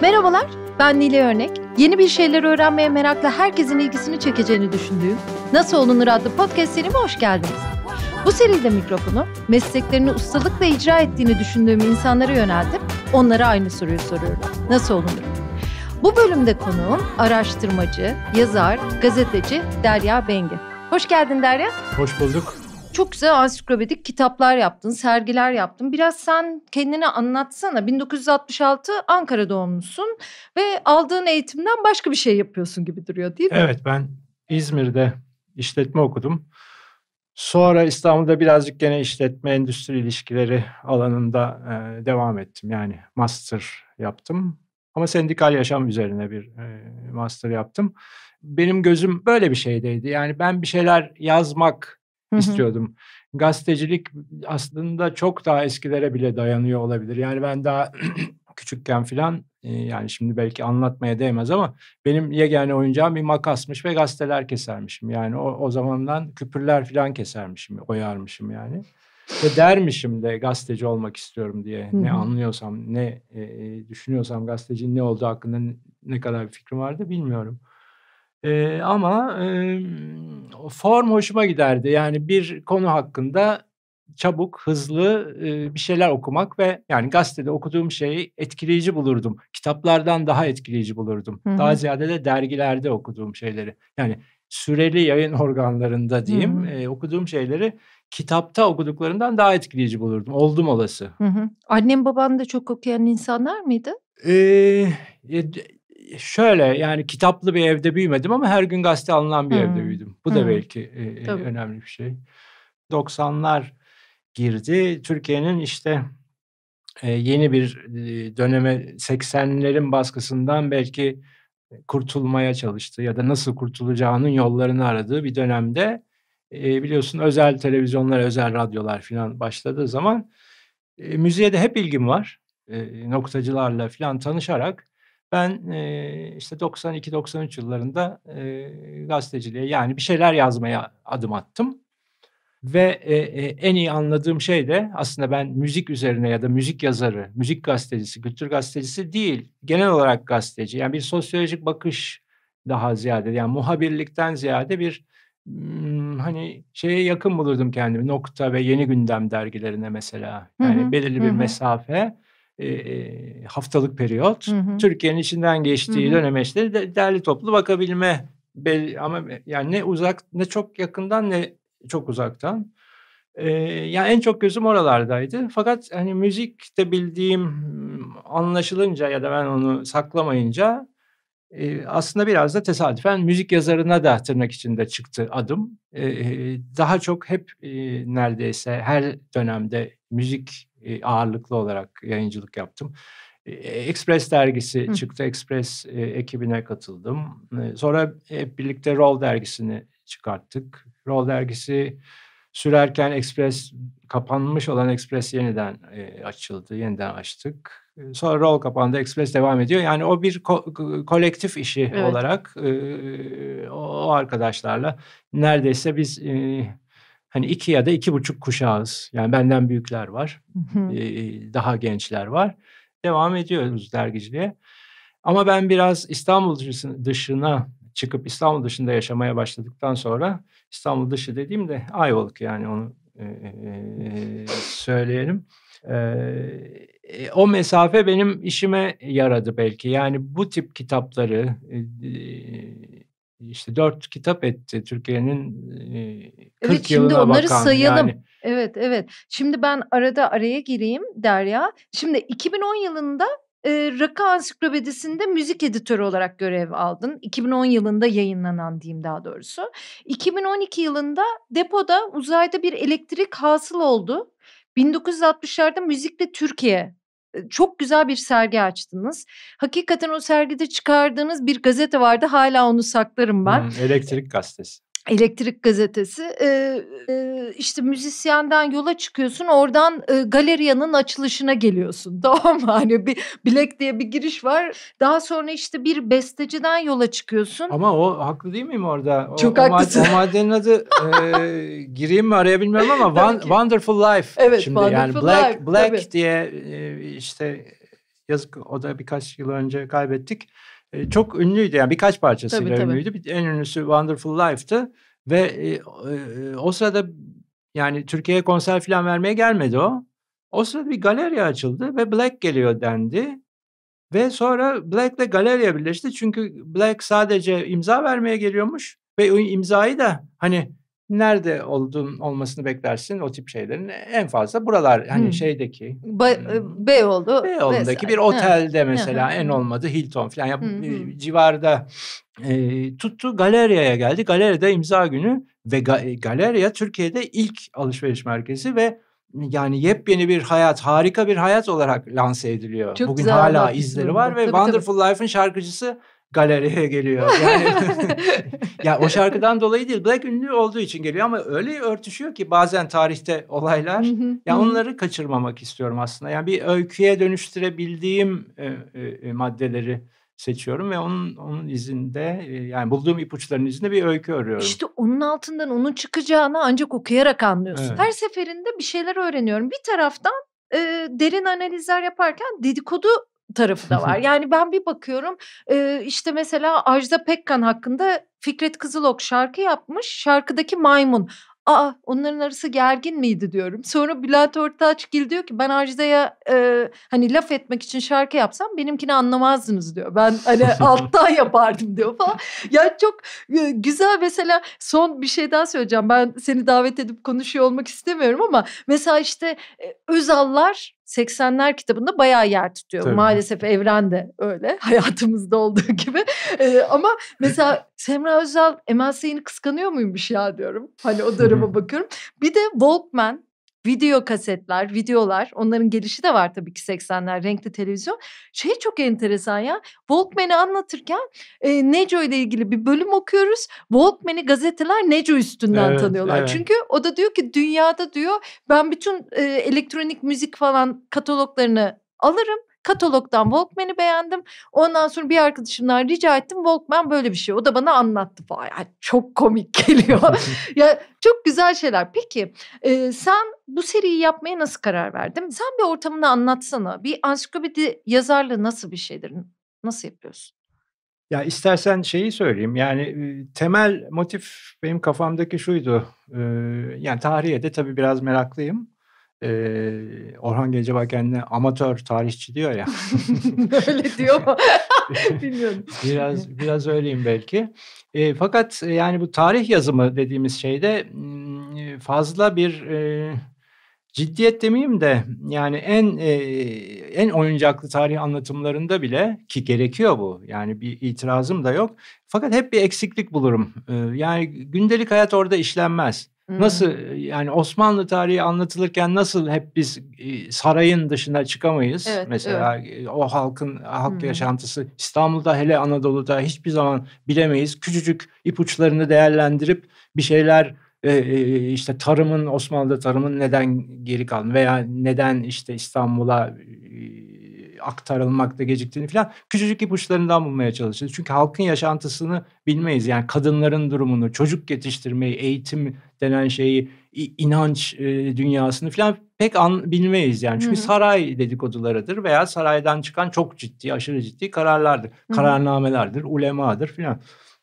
Merhabalar, ben Nile Örnek. Yeni bir şeyler öğrenmeye merakla herkesin ilgisini çekeceğini düşündüğüm Nasıl Olunur adlı podcast serime hoş geldiniz. Bu seride mikrofonu mesleklerini ustalıkla icra ettiğini düşündüğüm insanlara yöneltip onlara aynı soruyu soruyorum. Nasıl olunur? Bu bölümde konuğum araştırmacı, yazar, gazeteci Derya Bengi. Hoş geldin Derya. Hoş bulduk. Çok güzel ansiklopedik kitaplar yaptın, sergiler yaptın. Biraz sen kendini anlatsana. 1966 Ankara doğumlusun ve aldığın eğitimden başka bir şey yapıyorsun gibi duruyor değil mi? Evet ben İzmir'de işletme okudum. Sonra İstanbul'da birazcık gene işletme endüstri ilişkileri alanında e, devam ettim. Yani master yaptım. Ama sendikal yaşam üzerine bir e, master yaptım. Benim gözüm böyle bir şeydeydi. Yani ben bir şeyler yazmak, istiyordum. Gazetecilik aslında çok daha eskilere bile dayanıyor olabilir. Yani ben daha küçükken filan e, yani şimdi belki anlatmaya değmez ama benim yegane oyuncağım bir makasmış ve gazeteler kesermişim. Yani o, o zamandan küpürler filan kesermişim, oyarmışım yani. Ve dermişim de gazeteci olmak istiyorum diye. Hı-hı. Ne anlıyorsam, ne e, e, düşünüyorsam gazetecinin ne olduğu hakkında ne kadar bir fikrim vardı bilmiyorum. E, ama e, form hoşuma giderdi. Yani bir konu hakkında çabuk, hızlı e, bir şeyler okumak ve yani gazetede okuduğum şeyi etkileyici bulurdum. Kitaplardan daha etkileyici bulurdum. Hı-hı. Daha ziyade de dergilerde okuduğum şeyleri. Yani süreli yayın organlarında diyeyim e, okuduğum şeyleri kitapta okuduklarından daha etkileyici bulurdum. Oldum olası. Hı-hı. Annem baban da çok okuyan insanlar mıydı? Ee, şöyle yani kitaplı bir evde büyümedim ama her gün gazete alınan bir hmm. evde büyüdüm. Bu hmm. da belki e, e önemli bir şey. 90'lar girdi. Türkiye'nin işte e, yeni bir e, döneme 80'lerin baskısından belki kurtulmaya çalıştı ya da nasıl kurtulacağının yollarını aradığı bir dönemde e, biliyorsun özel televizyonlar, özel radyolar falan başladığı zaman e, müziğe de hep ilgim var. E, noktacılarla falan tanışarak ben e, işte 92-93 yıllarında e, gazeteciliğe yani bir şeyler yazmaya adım attım. Ve e, e, en iyi anladığım şey de aslında ben müzik üzerine ya da müzik yazarı, müzik gazetecisi, kültür gazetecisi değil. Genel olarak gazeteci. Yani bir sosyolojik bakış daha ziyade. Yani muhabirlikten ziyade bir hani şeye yakın bulurdum kendimi. Nokta ve Yeni Gündem dergilerine mesela. Yani hı hı, belirli hı. bir mesafe haftalık periyot hı hı. Türkiye'nin içinden geçtiği hı hı. de, derli toplu bakabilme ama yani ne uzak ne çok yakından ne çok uzaktan. Ee, yani en çok gözüm oralardaydı. Fakat hani müzikte bildiğim hmm, anlaşılınca ya da ben onu saklamayınca e, aslında biraz da tesadüfen müzik yazarına da tırnak içinde çıktı adım. E, daha çok hep e, neredeyse her dönemde müzik e, ağırlıklı olarak yayıncılık yaptım. E, Express dergisi Hı. çıktı. Express e, ekibine katıldım. sonra hep birlikte Roll dergisini çıkarttık. Roll dergisi sürerken Express kapanmış olan Express yeniden açıldı. Yeniden açtık. sonra Roll kapandı. Express devam ediyor. Yani o bir ko- kolektif işi evet. olarak o arkadaşlarla neredeyse biz hani iki ya da iki buçuk kuşağız. Yani benden büyükler var, e, daha gençler var. Devam ediyoruz dergiciliğe. Ama ben biraz İstanbul dışına çıkıp İstanbul dışında yaşamaya başladıktan sonra İstanbul dışı dediğimde Ayvalık yani onu e, söyleyelim. E, o mesafe benim işime yaradı belki. Yani bu tip kitapları e, işte dört kitap etti Türkiye'nin e, 40 evet, şimdi yılına onları bakan. Sayalım. Yani. Evet evet. Şimdi ben arada araya gireyim Derya. Şimdi 2010 yılında e, Rakı Ansiklopedisi'nde müzik editörü olarak görev aldın. 2010 yılında yayınlanan diyeyim daha doğrusu. 2012 yılında depoda uzayda bir elektrik hasıl oldu. 1960'larda müzikle Türkiye çok güzel bir sergi açtınız. Hakikaten o sergide çıkardığınız bir gazete vardı. Hala onu saklarım ben. Hmm, elektrik gazetesi. Elektrik gazetesi e, işte müzisyenden yola çıkıyorsun oradan e, galeriyanın açılışına geliyorsun tamam mı hani bir bilek diye bir giriş var daha sonra işte bir besteciden yola çıkıyorsun. Ama o haklı değil miyim orada? O, Çok o, haklısın. O maddenin adı e, gireyim mi araya bilmiyorum ama Wonderful Life evet, şimdi wonderful yani Black, life, Black tabii. diye e, işte yazık o da birkaç yıl önce kaybettik. Ee, çok ünlüydü. Yani birkaç parçası tabii, tabii. ünlüydü. En ünlüsü Wonderful Life'tı ve e, e o sırada yani Türkiye'ye konser falan vermeye gelmedi o. O sırada bir galeri açıldı ve Black geliyor dendi. Ve sonra Black ile galeriye birleşti. Çünkü Black sadece imza vermeye geliyormuş ve imzayı da hani nerede oldun olmasını beklersin o tip şeylerin en fazla buralar hani hmm. şeydeki ba- e, Beyoğlu Beyoğlu'ndaki vesaire. bir otelde evet. mesela evet. en olmadı Hilton falan ya, hmm. civarda e, tuttu galeriye geldi galeride imza günü ve ga- e, galeriya Türkiye'de ilk alışveriş merkezi ve yani yepyeni bir hayat, harika bir hayat olarak lanse ediliyor. Çok Bugün hala izleri var ve tabii, Wonderful tabii. Life'ın şarkıcısı galeriye geliyor. Yani, ya o şarkıdan dolayı değil. Black ünlü olduğu için geliyor ama öyle örtüşüyor ki bazen tarihte olaylar. ya onları kaçırmamak istiyorum aslında. Yani bir öyküye dönüştürebildiğim e, e, e maddeleri seçiyorum ve onun onun izinde e, yani bulduğum ipuçlarının izinde bir öykü örüyorum. İşte onun altından onun çıkacağını ancak okuyarak anlıyorsun. Evet. Her seferinde bir şeyler öğreniyorum. Bir taraftan e, derin analizler yaparken dedikodu tarafı da var. Yani ben bir bakıyorum işte mesela Ajda Pekkan hakkında Fikret Kızılok şarkı yapmış. Şarkıdaki maymun. Aa onların arası gergin miydi diyorum. Sonra Bülent Ortaçgil diyor ki ben Ajda'ya e, hani laf etmek için şarkı yapsam benimkini anlamazdınız diyor. Ben hani alttan yapardım diyor falan. Yani çok e, güzel mesela son bir şey daha söyleyeceğim. Ben seni davet edip konuşuyor olmak istemiyorum ama mesela işte e, Özallar 80'ler kitabında bayağı yer tutuyor. Tabii. Maalesef evren de öyle. Hayatımızda olduğu gibi. Ee, ama mesela Semra Özal Emel Sayın'ı kıskanıyor muymuş ya diyorum. Hani o duruma bakıyorum. Bir de Walkman video kasetler, videolar onların gelişi de var tabii ki 80'ler renkli televizyon. Şey çok enteresan ya Walkman'i anlatırken e, Neco ile ilgili bir bölüm okuyoruz. Walkman'i gazeteler Neco üstünden evet, tanıyorlar. Evet. Çünkü o da diyor ki dünyada diyor ben bütün e, elektronik müzik falan kataloglarını alırım Katalogdan Walkman'i beğendim. Ondan sonra bir arkadaşımdan rica ettim Walkman böyle bir şey. O da bana anlattı falan. Yani çok komik geliyor. ya çok güzel şeyler. Peki e, sen bu seriyi yapmaya nasıl karar verdin? Sen bir ortamını anlatsana. Bir ansiklopedi yazarlığı nasıl bir şeydir? Nasıl yapıyorsun? Ya istersen şeyi söyleyeyim. Yani temel motif benim kafamdaki şuydu. E, yani tarihe de tabii biraz meraklıyım e, ee, Orhan Gencebay kendine amatör tarihçi diyor ya. Öyle diyor mu? Bilmiyorum. biraz biraz öyleyim belki. E, fakat yani bu tarih yazımı dediğimiz şeyde fazla bir e, ciddiyet demeyeyim de yani en e, en oyuncaklı tarih anlatımlarında bile ki gerekiyor bu. Yani bir itirazım da yok. Fakat hep bir eksiklik bulurum. E, yani gündelik hayat orada işlenmez. Nasıl yani Osmanlı tarihi anlatılırken nasıl hep biz sarayın dışına çıkamayız? Evet, Mesela evet. o halkın halk hmm. yaşantısı İstanbul'da hele Anadolu'da hiçbir zaman bilemeyiz. Küçücük ipuçlarını değerlendirip bir şeyler işte tarımın Osmanlı'da tarımın neden geri kaldı veya neden işte İstanbul'a aktarılmakta geciktiğini falan küçücük ipuçlarından bulmaya çalışıyoruz Çünkü halkın yaşantısını bilmeyiz. Yani kadınların durumunu, çocuk yetiştirmeyi, eğitim denen şeyi, inanç e, dünyasını falan pek an, bilmeyiz yani. Çünkü Hı-hı. saray dedikodularıdır veya saraydan çıkan çok ciddi, aşırı ciddi kararlardır. Hı-hı. Kararnamelerdir, ulemadır filan.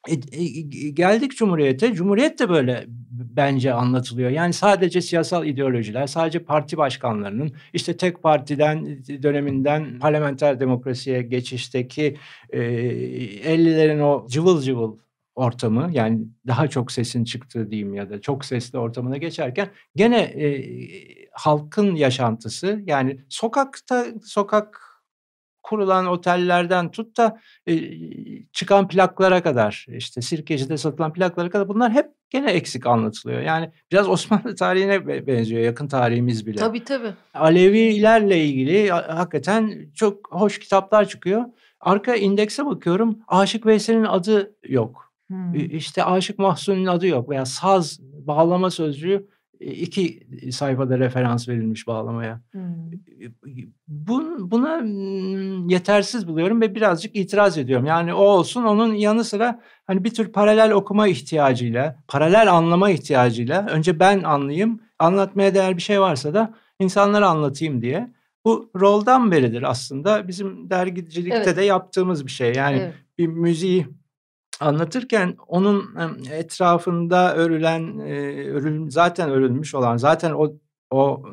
E, e, e, geldik Cumhuriyet'e. Cumhuriyet de böyle bence anlatılıyor. Yani sadece siyasal ideolojiler, sadece parti başkanlarının işte tek partiden döneminden parlamenter demokrasiye geçişteki e, 50'lerin o cıvıl cıvıl ortamı yani daha çok sesin çıktığı diyeyim ya da çok sesli ortamına geçerken gene e, halkın yaşantısı yani sokakta sokak kurulan otellerden tut da e, çıkan plaklara kadar işte Sirkeci'de satılan plaklara kadar bunlar hep gene eksik anlatılıyor. Yani biraz Osmanlı tarihine benziyor yakın tarihimiz bile. Tabii tabii. Alevilerle ilgili hakikaten çok hoş kitaplar çıkıyor. Arka indekse bakıyorum Aşık Veysel'in adı yok. Hmm. İşte Aşık Mahsun'un adı yok veya saz bağlama sözcüğü e, iki sayfada referans verilmiş bağlamaya. Hmm. buna hmm, yetersiz buluyorum ve birazcık itiraz ediyorum. Yani o olsun onun yanı sıra hani bir tür paralel okuma ihtiyacıyla, paralel anlama ihtiyacıyla önce ben anlayayım, anlatmaya değer bir şey varsa da insanlara anlatayım diye. Bu roldan beridir aslında bizim dergicilikte evet. de yaptığımız bir şey. Yani evet. bir müziği anlatırken onun etrafında örülen, örül, zaten örülmüş olan, zaten o o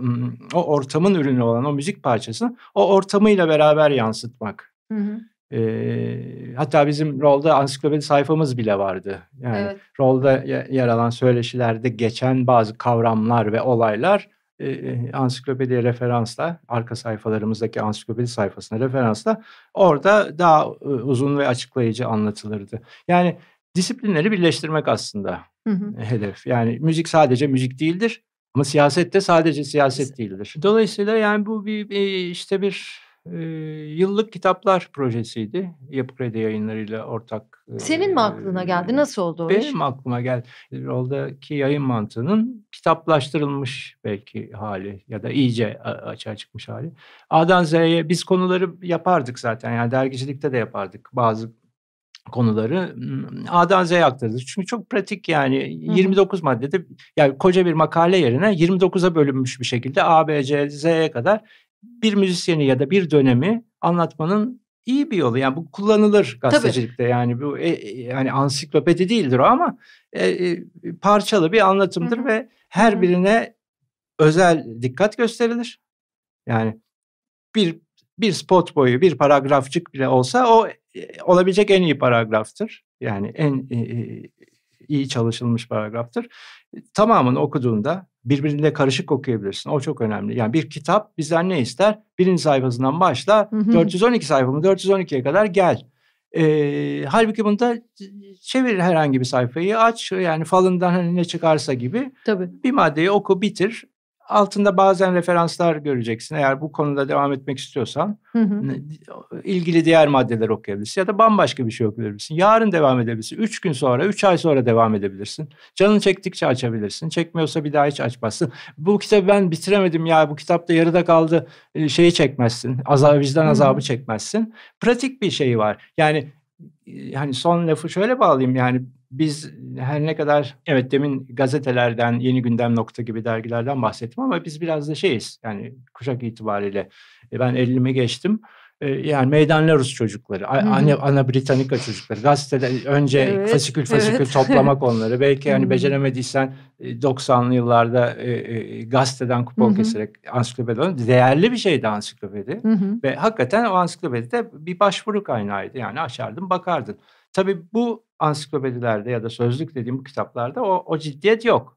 o ortamın ürünü olan o müzik parçasını o ortamıyla beraber yansıtmak. Hı hı. E, hatta bizim rolda ansiklopedi sayfamız bile vardı. Yani evet. rolda yer alan söyleşilerde geçen bazı kavramlar ve olaylar e, e ansiklopediye referansla, arka sayfalarımızdaki ansiklopedi sayfasına referansla orada daha e, uzun ve açıklayıcı anlatılırdı. Yani disiplinleri birleştirmek aslında hı hı. hedef. Yani müzik sadece müzik değildir ama siyaset de sadece siyaset değildir. Dolayısıyla yani bu bir işte bir e, yıllık kitaplar projesiydi. Yapı Kredi yayınlarıyla ortak. E, Senin mi aklına geldi? Nasıl oldu o benim iş? Benim aklıma geldi. Oradaki yayın mantığının kitaplaştırılmış belki hali ya da iyice e, açığa çıkmış hali. A'dan Z'ye biz konuları yapardık zaten. Yani dergicilikte de yapardık. Bazı konuları hmm, A'dan Z'ye aktarırız. Çünkü çok pratik yani Hı-hı. 29 maddede yani koca bir makale yerine 29'a bölünmüş bir şekilde A, B, C, Z'ye kadar bir müzisyeni ya da bir dönemi anlatmanın iyi bir yolu. Yani bu kullanılır gazetecilikte. Tabii. Yani bu e, e, yani ansiklopedi değildir o ama e, e parçalı bir anlatımdır Hı-hı. ve her Hı-hı. birine özel dikkat gösterilir. Yani bir bir spot boyu bir paragrafçık bile olsa o e, olabilecek en iyi paragraftır. Yani en e, e iyi çalışılmış paragraftır. Tamamını okuduğunda birbiriyle karışık okuyabilirsin. O çok önemli. Yani bir kitap bizden ne ister? Birinci sayfasından başla. Hı hı. 412 sayfamı 412'ye kadar gel. Ee, halbuki bunda çevir herhangi bir sayfayı aç yani falından hani ne çıkarsa gibi Tabii. bir maddeyi oku bitir altında bazen referanslar göreceksin. Eğer bu konuda devam etmek istiyorsan hı hı. ilgili diğer maddeler okuyabilirsin ya da bambaşka bir şey okuyabilirsin. Yarın devam edebilirsin. Üç gün sonra, üç ay sonra devam edebilirsin. Canın çektikçe açabilirsin. Çekmiyorsa bir daha hiç açmazsın. Bu kitabı ben bitiremedim ya bu kitapta yarıda kaldı e, şeyi çekmezsin. Azab, vicdan azabı hı hı. çekmezsin. Pratik bir şey var. Yani e, hani son lafı şöyle bağlayayım yani biz her ne kadar evet demin gazetelerden, yeni gündem nokta gibi dergilerden bahsettim ama biz biraz da şeyiz. Yani kuşak itibariyle e, ben 50'mi geçtim e, yani meydan Rus çocukları, hmm. anne ana Britanika çocukları, gazetede önce evet, fasikül fasikül evet. toplamak onları. Belki yani hmm. beceremediysen 90'lı e, yıllarda gazeteden kupon hmm. keserek ansiklopedi Değerli bir şeydi ansiklopedi. Hmm. Ve hakikaten o ansiklopedi de bir başvuru kaynağıydı. Yani açardın, bakardın. Tabii bu ansiklopedilerde ya da sözlük dediğim bu kitaplarda o, o ciddiyet yok.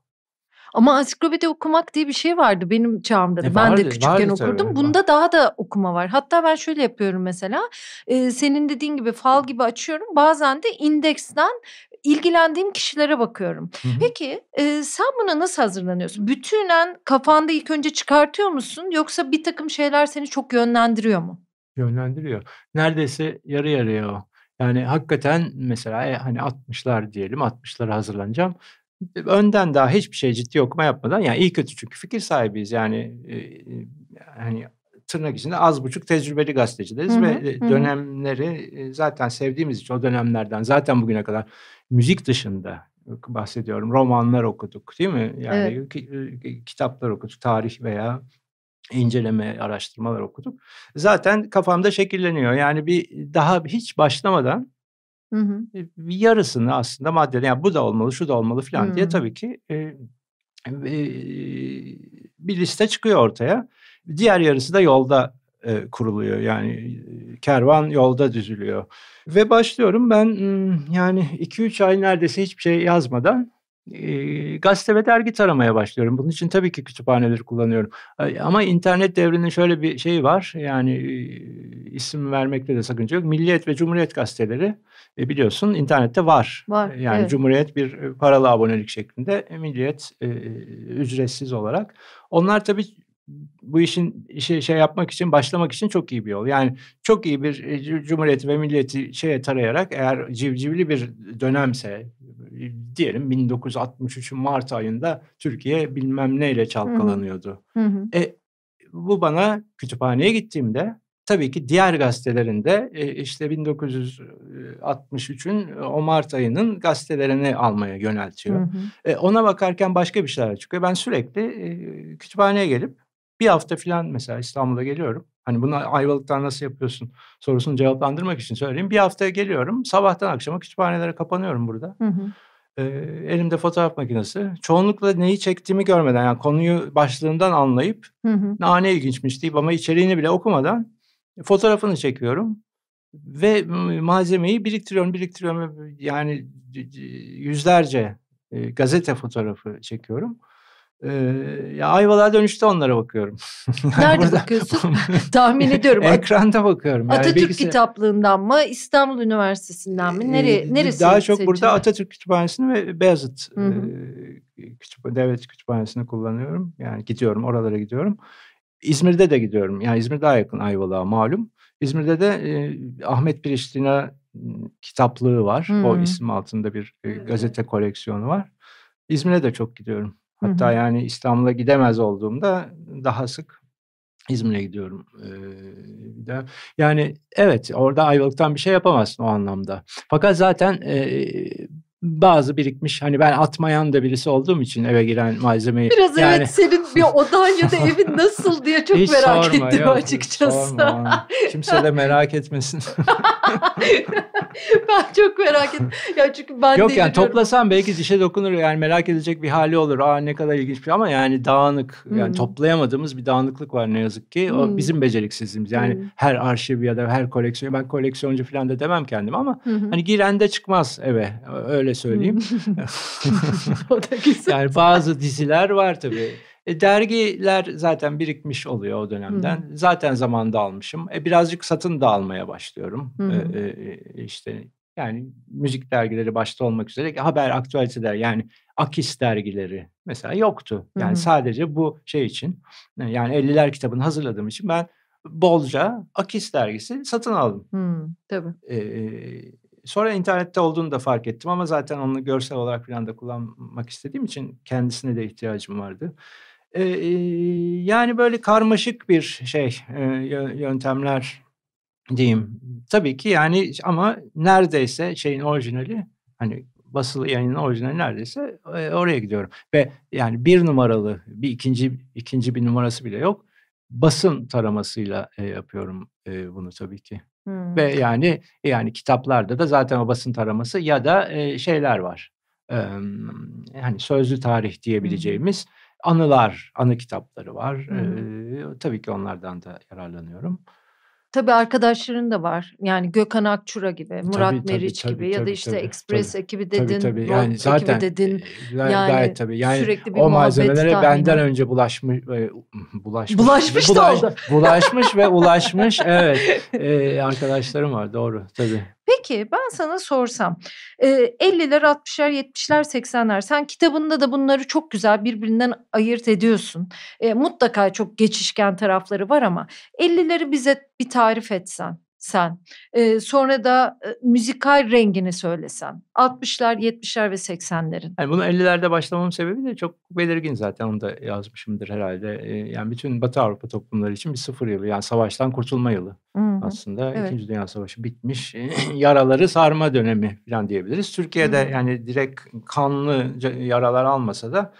Ama ansiklopedi okumak diye bir şey vardı benim çağımda da. E, ben vardı, de küçükken vardı, okurdum. Tabii, Bunda var. daha da okuma var. Hatta ben şöyle yapıyorum mesela. E, senin dediğin gibi fal gibi açıyorum. Bazen de indeksten ilgilendiğim kişilere bakıyorum. Hı-hı. Peki e, sen buna nasıl hazırlanıyorsun? Bütünen kafanda ilk önce çıkartıyor musun? Yoksa bir takım şeyler seni çok yönlendiriyor mu? Yönlendiriyor. Neredeyse yarı yarıya o. Yani hakikaten mesela e, hani 60'lar diyelim 60'lara hazırlanacağım. Önden daha hiçbir şey ciddi okuma yapmadan yani iyi kötü çünkü fikir sahibiyiz. Yani e, hani tırnak içinde az buçuk tecrübeli gazetecileriz hı hı, ve hı. E, dönemleri zaten sevdiğimiz için o dönemlerden zaten bugüne kadar müzik dışında bahsediyorum. Romanlar okuduk değil mi? Yani evet. kitaplar okuduk. Tarih veya inceleme, araştırmalar okudum. Zaten kafamda şekilleniyor. Yani bir daha hiç başlamadan Hı hı. E, yarısını aslında maddeden yani bu da olmalı, şu da olmalı falan hı. diye tabii ki e, e, bir liste çıkıyor ortaya. Diğer yarısı da yolda e, kuruluyor. Yani e, kervan yolda düzülüyor. Ve başlıyorum ben yani 2-3 ay neredeyse hiçbir şey yazmadan e, gazete ve dergi taramaya başlıyorum. Bunun için tabii ki kütüphaneleri kullanıyorum. Ama internet devrinin şöyle bir şeyi var. Yani e, isim vermekte de sakınca yok. Milliyet ve Cumhuriyet gazeteleri e, biliyorsun internette var. var e, yani evet. Cumhuriyet bir e, paralı abonelik şeklinde. E, milliyet e, ücretsiz olarak. Onlar tabii bu işin şey, şey yapmak için başlamak için çok iyi bir yol. Yani çok iyi bir e, cumhuriyeti ve milleti şeye tarayarak eğer civcivli bir dönemse e, diyelim 1963 Mart ayında Türkiye bilmem neyle çalkalanıyordu. Hı hı. E, bu bana kütüphaneye gittiğimde tabii ki diğer gazetelerinde e, işte 1963'ün o Mart ayının gazetelerini almaya yöneltiyor. Hı hı. Ona bakarken başka bir şeyler çıkıyor. Ben sürekli kütüphaneye gelip bir hafta falan mesela İstanbul'a geliyorum. Hani bunu Ayvalık'tan nasıl yapıyorsun sorusunu cevaplandırmak için söyleyeyim. Bir hafta geliyorum sabahtan akşama kütüphanelere kapanıyorum burada. Hı hı. E, elimde fotoğraf makinesi. Çoğunlukla neyi çektiğimi görmeden yani konuyu başlığından anlayıp hı hı. nane ilginçmiş deyip ama içeriğini bile okumadan fotoğrafını çekiyorum. Ve malzemeyi biriktiriyorum, biriktiriyorum. Yani yüzlerce gazete fotoğrafı çekiyorum. Ee, ya Ayvalık'a dönüşte onlara bakıyorum. yani Nerede burada, bakıyorsun? Tahmin ediyorum. Ekranda bakıyorum. Yani Atatürk bilgisi... kitaplığından mı, İstanbul Üniversitesi'nden mi? Nereye, neresi? Daha çok seçim? burada Atatürk Kütüphanesi'ni ve Beyazıt e, kütüp Devlet Kütüphanesi'ni kullanıyorum. Yani gidiyorum, oralara gidiyorum. İzmir'de de gidiyorum. Yani İzmir daha yakın Ayvalık'a malum. İzmir'de de e, Ahmet Priştina kitaplığı var. Hı -hı. O isim altında bir e, gazete koleksiyonu var. İzmir'e de çok gidiyorum. Hatta hı yani İstanbul'a gidemez olduğumda daha sık İzmir'e gidiyorum. Ee, Yani evet orada Ayvalık'tan bir şey yapamazsın o anlamda. Fakat zaten e, bazı birikmiş hani ben atmayan da birisi olduğum için eve giren malzemeyi. Biraz yani... evet senin bir odan ya da evin nasıl diye çok Hiç merak sorma, ettim yok, açıkçası. Sorma. Kimse de merak etmesin. ben çok merak ettim. Ya çünkü ben Yok yani toplasan belki dişe dokunur yani merak edilecek bir hali olur. Aa ne kadar ilginç bir şey. ama yani dağınık. Yani hmm. toplayamadığımız bir dağınıklık var ne yazık ki. O hmm. bizim beceriksizliğimiz. Yani hmm. her arşiv ya da her koleksiyon ben koleksiyoncu falan da demem kendime ama hmm. hani girende çıkmaz eve. Öyle söyleyeyim. Hmm. o Yani bazı diziler var tabii. E, dergiler zaten birikmiş oluyor o dönemden. hı Zaten zamanda almışım. E, birazcık satın da almaya başlıyorum. E, e, e, işte yani müzik dergileri başta olmak üzere haber aktüeliteler yani Akis dergileri mesela yoktu. Yani hı sadece bu şey için e, yani 50'ler kitabını hazırladığım için ben bolca Akis dergisi satın aldım. Hı, tabii. Ee, sonra internette olduğunu da fark ettim ama zaten onu görsel olarak falan da kullanmak istediğim için kendisine de ihtiyacım vardı yani böyle karmaşık bir şey yöntemler diyeyim. Tabii ki yani ama neredeyse şeyin orijinali hani basılı yayının orijinali neredeyse oraya gidiyorum. Ve yani bir numaralı bir ikinci ikinci bir numarası bile yok. Basın taramasıyla yapıyorum bunu tabii ki. Hmm. Ve yani yani kitaplarda da zaten o basın taraması ya da şeyler var. E, hani sözlü tarih diyebileceğimiz hmm anılar, anı kitapları var. Ee, tabii ki onlardan da yararlanıyorum. Tabii arkadaşların da var. Yani Gökhan Akçura gibi, e, Murat tabii, tabii, Meriç tabii, gibi tabii, ya da işte tabii, Express tabii, ekibi dedin, tabii, tabii. Yani zaten, ekibi dedin. E, yani, gayet tabii. Yani sürekli bir o malzemelere tahmini. benden önce bulaşmış, e, bulaşmış, bulaşmış, bulaş, da oldu. bulaşmış ve ulaşmış. Evet, e, arkadaşlarım var. Doğru, tabii. Peki ben sana sorsam e, 50'ler 60'lar 70'ler 80'ler sen kitabında da bunları çok güzel birbirinden ayırt ediyorsun. E, mutlaka çok geçişken tarafları var ama 50'leri bize bir tarif etsen sen, e, sonra da e, müzikal rengini söylesen. 60'lar, 70'ler ve 80'lerin. Yani bunu 50'lerde başlamamın sebebi de çok belirgin zaten onu da yazmışımdır herhalde. E, yani bütün Batı Avrupa toplumları için bir sıfır yılı yani savaştan kurtulma yılı Hı-hı. aslında. Evet. İkinci Dünya Savaşı bitmiş. Yaraları sarma dönemi falan diyebiliriz. Türkiye'de Hı-hı. yani direkt kanlı yaralar almasa da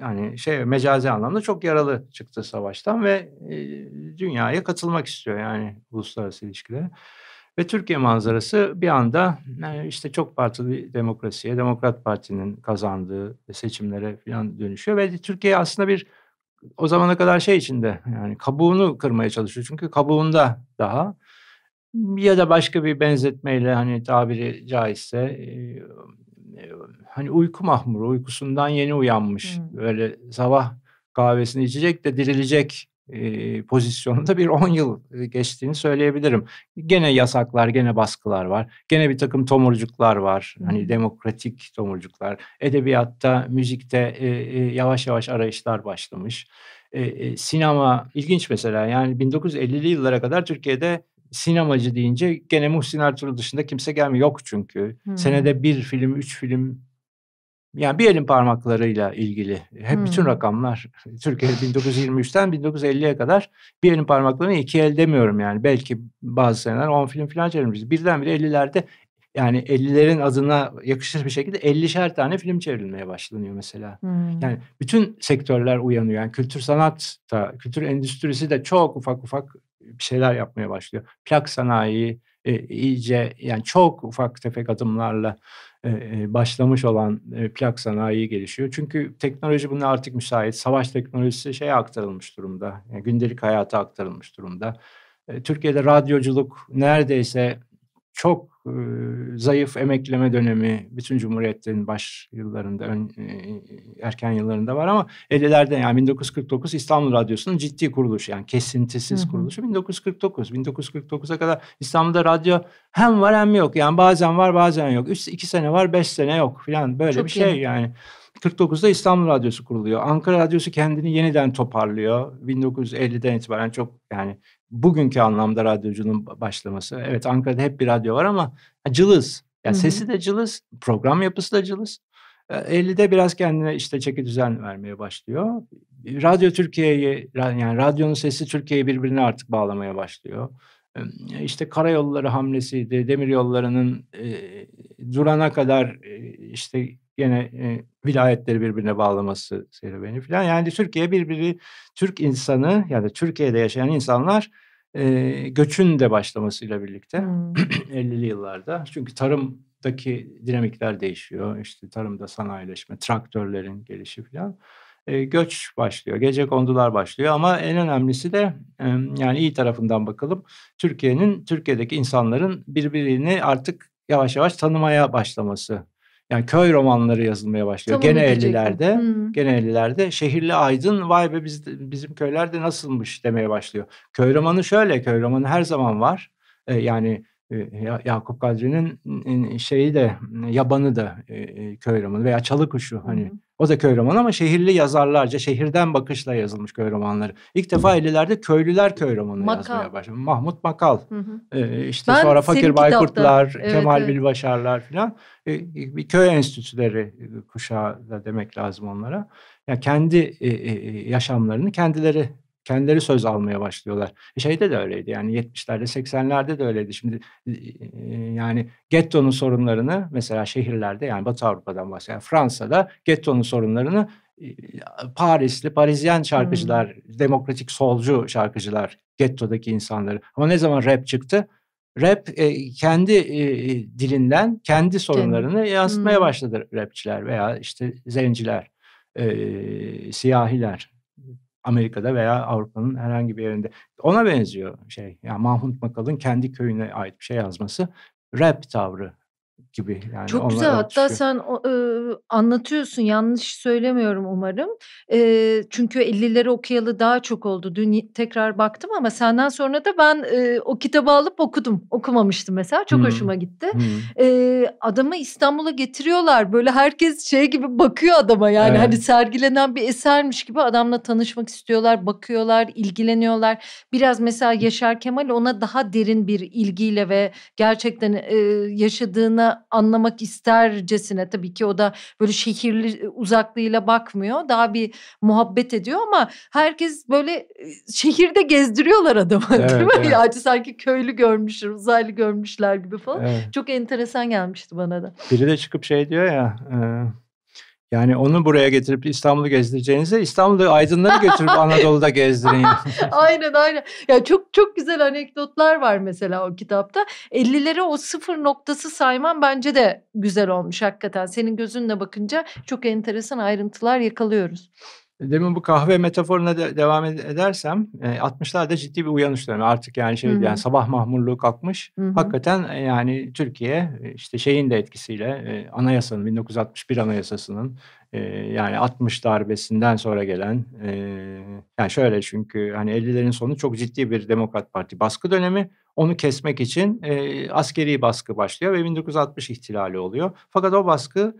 hani şey mecazi anlamda çok yaralı çıktı savaştan ve e, dünyaya katılmak istiyor yani uluslararası ilişkilere. Ve Türkiye manzarası bir anda yani e, işte çok partili demokrasiye, Demokrat Parti'nin kazandığı seçimlere falan dönüşüyor. Ve Türkiye aslında bir o zamana kadar şey içinde yani kabuğunu kırmaya çalışıyor. Çünkü kabuğunda daha ya da başka bir benzetmeyle hani tabiri caizse e, e, hani uyku mahmuru uykusundan yeni uyanmış hmm. böyle sabah kahvesini içecek de dirilecek e, pozisyonunda bir 10 yıl e, geçtiğini söyleyebilirim. Gene yasaklar, gene baskılar var. Gene bir takım tomurcuklar var. Hmm. Hani demokratik tomurcuklar. Edebiyatta, müzikte e, e, yavaş yavaş arayışlar başlamış. E, e, sinema ilginç mesela. Yani 1950'li yıllara kadar Türkiye'de sinemacı deyince gene Muhsin Ertuğrul dışında kimse gelmiyor. Yok çünkü. Hmm. Senede bir film, üç film yani bir elin parmaklarıyla ilgili hep hmm. bütün rakamlar Türkiye 1923'ten 1950'ye kadar bir elin parmaklarını iki el demiyorum yani. Belki bazı seneler 10 film falan çevirmişiz. Birdenbire 50'lerde yani 50'lerin adına yakışır bir şekilde 50'şer tane film çevrilmeye başlanıyor mesela. Hmm. Yani bütün sektörler uyanıyor. Yani kültür sanat da, kültür endüstrisi de çok ufak ufak bir şeyler yapmaya başlıyor. Plak sanayi e, iyice yani çok ufak tefek adımlarla e, e, başlamış olan e, plak sanayi gelişiyor. Çünkü teknoloji buna artık müsait. Savaş teknolojisi şeye aktarılmış durumda. Yani e, gündelik hayata aktarılmış durumda. E, Türkiye'de radyoculuk neredeyse çok e, zayıf emekleme dönemi bütün cumhuriyetlerin baş yıllarında, ön, e, erken yıllarında var ama 50'lerde yani 1949 İstanbul Radyosu'nun ciddi kuruluşu yani kesintisiz kuruluşu 1949. 1949'a kadar İstanbul'da radyo hem var hem yok. Yani bazen var bazen yok. 3 2 sene var, 5 sene yok falan böyle Çok bir şey yani. 49'da İstanbul Radyosu kuruluyor. Ankara Radyosu kendini yeniden toparlıyor. 1950'den itibaren çok yani bugünkü anlamda radyocunun başlaması. Evet Ankara'da hep bir radyo var ama cılız. Yani Hı-hı. sesi de cılız, program yapısı da cılız. 50'de e, biraz kendine işte çeki düzen vermeye başlıyor. Radyo Türkiye'yi yani radyonun sesi Türkiye'yi birbirine artık bağlamaya başlıyor. İşte karayolları hamlesiydi, demiryollarının e, durana kadar e, işte Yine e, vilayetleri birbirine bağlaması serüveni falan. Yani Türkiye birbiri Türk insanı yani Türkiye'de yaşayan insanlar e, göçün de başlamasıyla birlikte hmm. 50'li yıllarda. Çünkü tarımdaki dinamikler değişiyor. İşte tarımda sanayileşme, traktörlerin gelişi falan. E, göç başlıyor, gece kondular başlıyor ama en önemlisi de e, yani iyi tarafından bakalım Türkiye'nin, Türkiye'deki insanların birbirini artık yavaş yavaş tanımaya başlaması yani köy romanları yazılmaya başlıyor. Tamam, gene ellilerde, hmm. gene ellilerde şehirli aydın vay be biz, bizim köylerde nasılmış demeye başlıyor. Köy romanı şöyle, köy romanı her zaman var. Ee, yani ee, Yakup Kadri'nin şeyi de yabanı da köy romanı veya çalı kuşu hani o da köy romanı ama şehirli yazarlarca şehirden bakışla yazılmış köy romanları. İlk defa 50'lerde köylüler köy romanı Makal. yazmaya başlamış. Mahmut Makal. Hı hı. Ee, işte ben sonra Fakir Baykurtlar, evet, Kemal evet. Bilbaşarlar filan e, bir köy enstitüleri e, kuşağı da demek lazım onlara. Yani kendi e, yaşamlarını kendileri kendileri söz almaya başlıyorlar. E, şeyde de öyleydi yani 70'lerde 80'lerde de öyleydi. Şimdi yani gettonun sorunlarını mesela şehirlerde yani Batı Avrupa'dan bahsediyorum. Yani Fransa'da gettonun sorunlarını Parisli, Parisyen şarkıcılar, hmm. demokratik solcu şarkıcılar, gettodaki insanları. Ama ne zaman rap çıktı? Rap e, kendi e, dilinden kendi sorunlarını yansıtmaya hmm. başladı rapçiler veya işte zenciler, e, siyahiler Amerika'da veya Avrupa'nın herhangi bir yerinde. Ona benziyor şey. Yani Mahmut Makal'ın kendi köyüne ait bir şey yazması rap tavrı gibi. Yani Çok güzel hatta sen e, anlatıyorsun yanlış söylemiyorum umarım. E, çünkü 50'leri okuyalı daha çok oldu. Dün tekrar baktım ama senden sonra da ben e, o kitabı alıp okudum. Okumamıştım mesela çok hmm. hoşuma gitti. Hmm. E, adamı İstanbul'a getiriyorlar böyle herkes şey gibi bakıyor adama yani hani evet. hani sergilenen bir esermiş gibi adamla tanışmak istiyorlar bakıyorlar ilgileniyorlar. Biraz mesela Yaşar Kemal ona daha derin bir ilgiyle ve gerçekten e, yaşadığına anlamak istercesine tabii ki o da böyle şehirli e, uzaklığıyla bakmıyor. Daha bir muhabbet ediyor ama herkes böyle e, şehirde gezdiriyorlar adamı evet, değil mi? Evet. Yani sanki köylü görmüşler, uzaylı görmüşler gibi falan. Evet. Çok enteresan gelmişti bana da. Biri de çıkıp şey diyor ya... E yani onu buraya getirip İstanbul'u gezdireceğinize İstanbul'da aydınları götürüp Anadolu'da gezdirin. aynen aynen. Ya çok çok güzel anekdotlar var mesela o kitapta. 50'lere o sıfır noktası sayman bence de güzel olmuş hakikaten. Senin gözünle bakınca çok enteresan ayrıntılar yakalıyoruz demin bu kahve metaforuna de, devam edersem 60'larda e, ciddi bir uyanış dönemi artık yani şey Hı-hı. yani sabah mahmurluğu kalkmış. Hı-hı. Hakikaten e, yani Türkiye e, işte şeyin de etkisiyle e, anayasanın 1961 anayasasının yani 60 darbesinden sonra gelen yani şöyle çünkü hani 50'lerin sonu çok ciddi bir Demokrat Parti baskı dönemi onu kesmek için askeri baskı başlıyor ve 1960 ihtilali oluyor. Fakat o baskı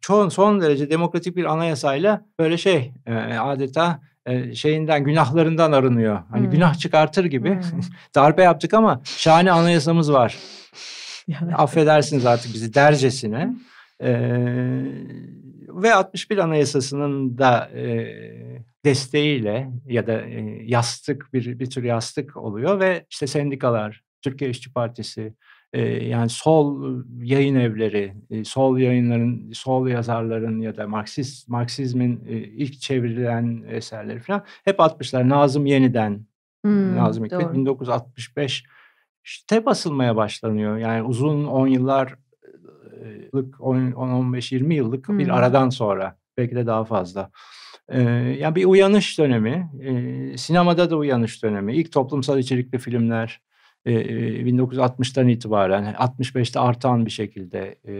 çoğun son derece demokratik bir anayasayla böyle şey adeta şeyinden günahlarından arınıyor. Hani hmm. günah çıkartır gibi hmm. darbe yaptık ama şahane anayasamız var. Yani. Affedersiniz artık bizi dercesine. E, ve 61 Anayasası'nın da e, desteğiyle ya da e, yastık bir bir tür yastık oluyor ve işte sendikalar, Türkiye İşçi Partisi, yani sol yayın evleri, e, sol yayınların, sol yazarların ya da Marksist, Marksizmin e, ilk çevrilen eserleri falan hep 60'lar. Nazım Yeniden, hmm, Nazım Hikmet doğru. 1965 işte basılmaya başlanıyor. Yani uzun 10 yıllar 10-15-20 yıllık hmm. bir aradan sonra belki de daha fazla. Ee, yani bir uyanış dönemi, ee, sinemada da uyanış dönemi, İlk toplumsal içerikli filmler, 1960'tan e, e, itibaren 65'te artan bir şekilde e,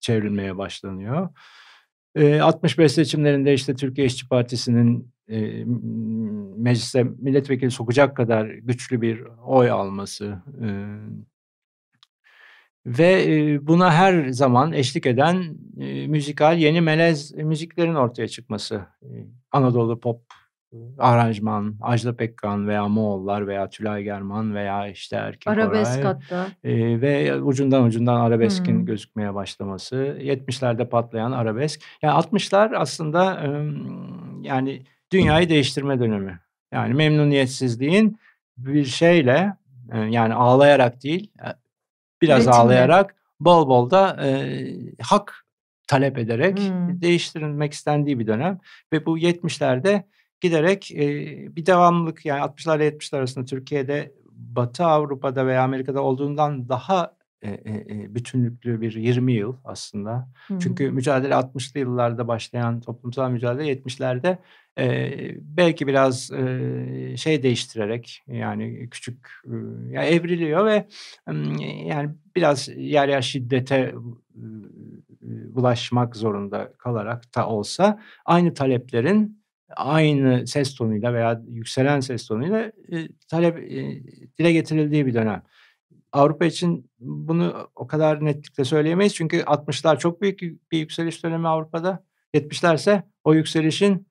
çevrilmeye başlanıyor. 65 seçimlerinde işte Türkiye İşçi Partisi'nin meclise milletvekili sokacak kadar güçlü bir oy alması ve buna her zaman eşlik eden müzikal yeni melez müziklerin ortaya çıkması Anadolu pop aranjman, Ajda Pekkan veya Moğollar veya Tülay German veya işte Erkin Arabesk Koray. hatta. E, ve ucundan ucundan arabeskin hmm. gözükmeye başlaması. 70'lerde patlayan arabesk. Yani 60'lar aslında e, yani dünyayı değiştirme dönemi. Yani memnuniyetsizliğin bir şeyle e, yani ağlayarak değil e, biraz Üretimle. ağlayarak bol bol da e, hak talep ederek hmm. değiştirilmek istendiği bir dönem ve bu 70'lerde giderek e, bir devamlık yani 60'lar ile 70'ler arasında Türkiye'de Batı Avrupa'da veya Amerika'da olduğundan daha e, e, e bütünlüklü bir 20 yıl aslında. hı Çünkü mücadele 60'lı yıllarda başlayan toplumsal mücadele 70'lerde e, belki biraz e, şey değiştirerek yani küçük e, yani evriliyor ve e, yani biraz yer yer şiddete e, bulaşmak zorunda kalarak da olsa aynı taleplerin aynı ses tonuyla veya yükselen ses tonuyla e, talep e, dile getirildiği bir dönem. Avrupa için bunu o kadar netlikle söyleyemeyiz çünkü 60'lar çok büyük bir yükseliş dönemi Avrupa'da. 70'lerse o yükselişin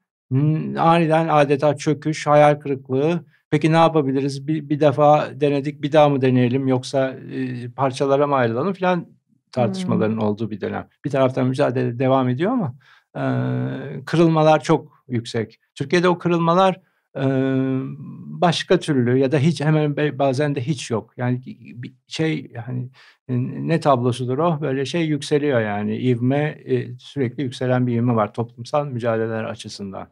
aniden adeta çöküş, hayal kırıklığı. Peki ne yapabiliriz? Bir, bir defa denedik, bir daha mı deneyelim yoksa e, parçalara mı ayrılalım filan tartışmaların hmm. olduğu bir dönem. Bir taraftan mücadele devam ediyor ama e, kırılmalar çok yüksek. Türkiye'de o kırılmalar başka türlü ya da hiç hemen bazen de hiç yok. Yani şey hani ne tablosudur o böyle şey yükseliyor yani ivme e, sürekli yükselen bir ivme var toplumsal mücadeleler açısından.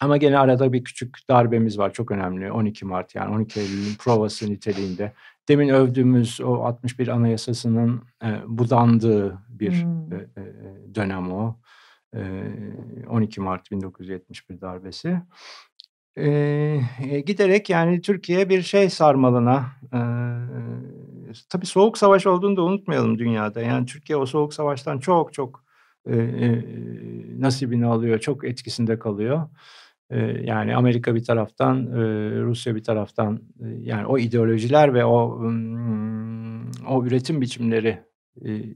Ama gene arada bir küçük darbemiz var çok önemli 12 Mart yani 12 Eylül'ün provası niteliğinde. Demin övdüğümüz o 61 Anayasası'nın budandığı bir hmm. E, e, dönem o 12 Mart 1971 darbesi. E, giderek yani Türkiye bir şey sarmalına e, tabii soğuk savaş olduğunu da unutmayalım dünyada. Yani Türkiye o soğuk savaştan çok çok e, e, nasibini alıyor, çok etkisinde kalıyor. E, yani Amerika bir taraftan, e, Rusya bir taraftan e, yani o ideolojiler ve o o üretim biçimleri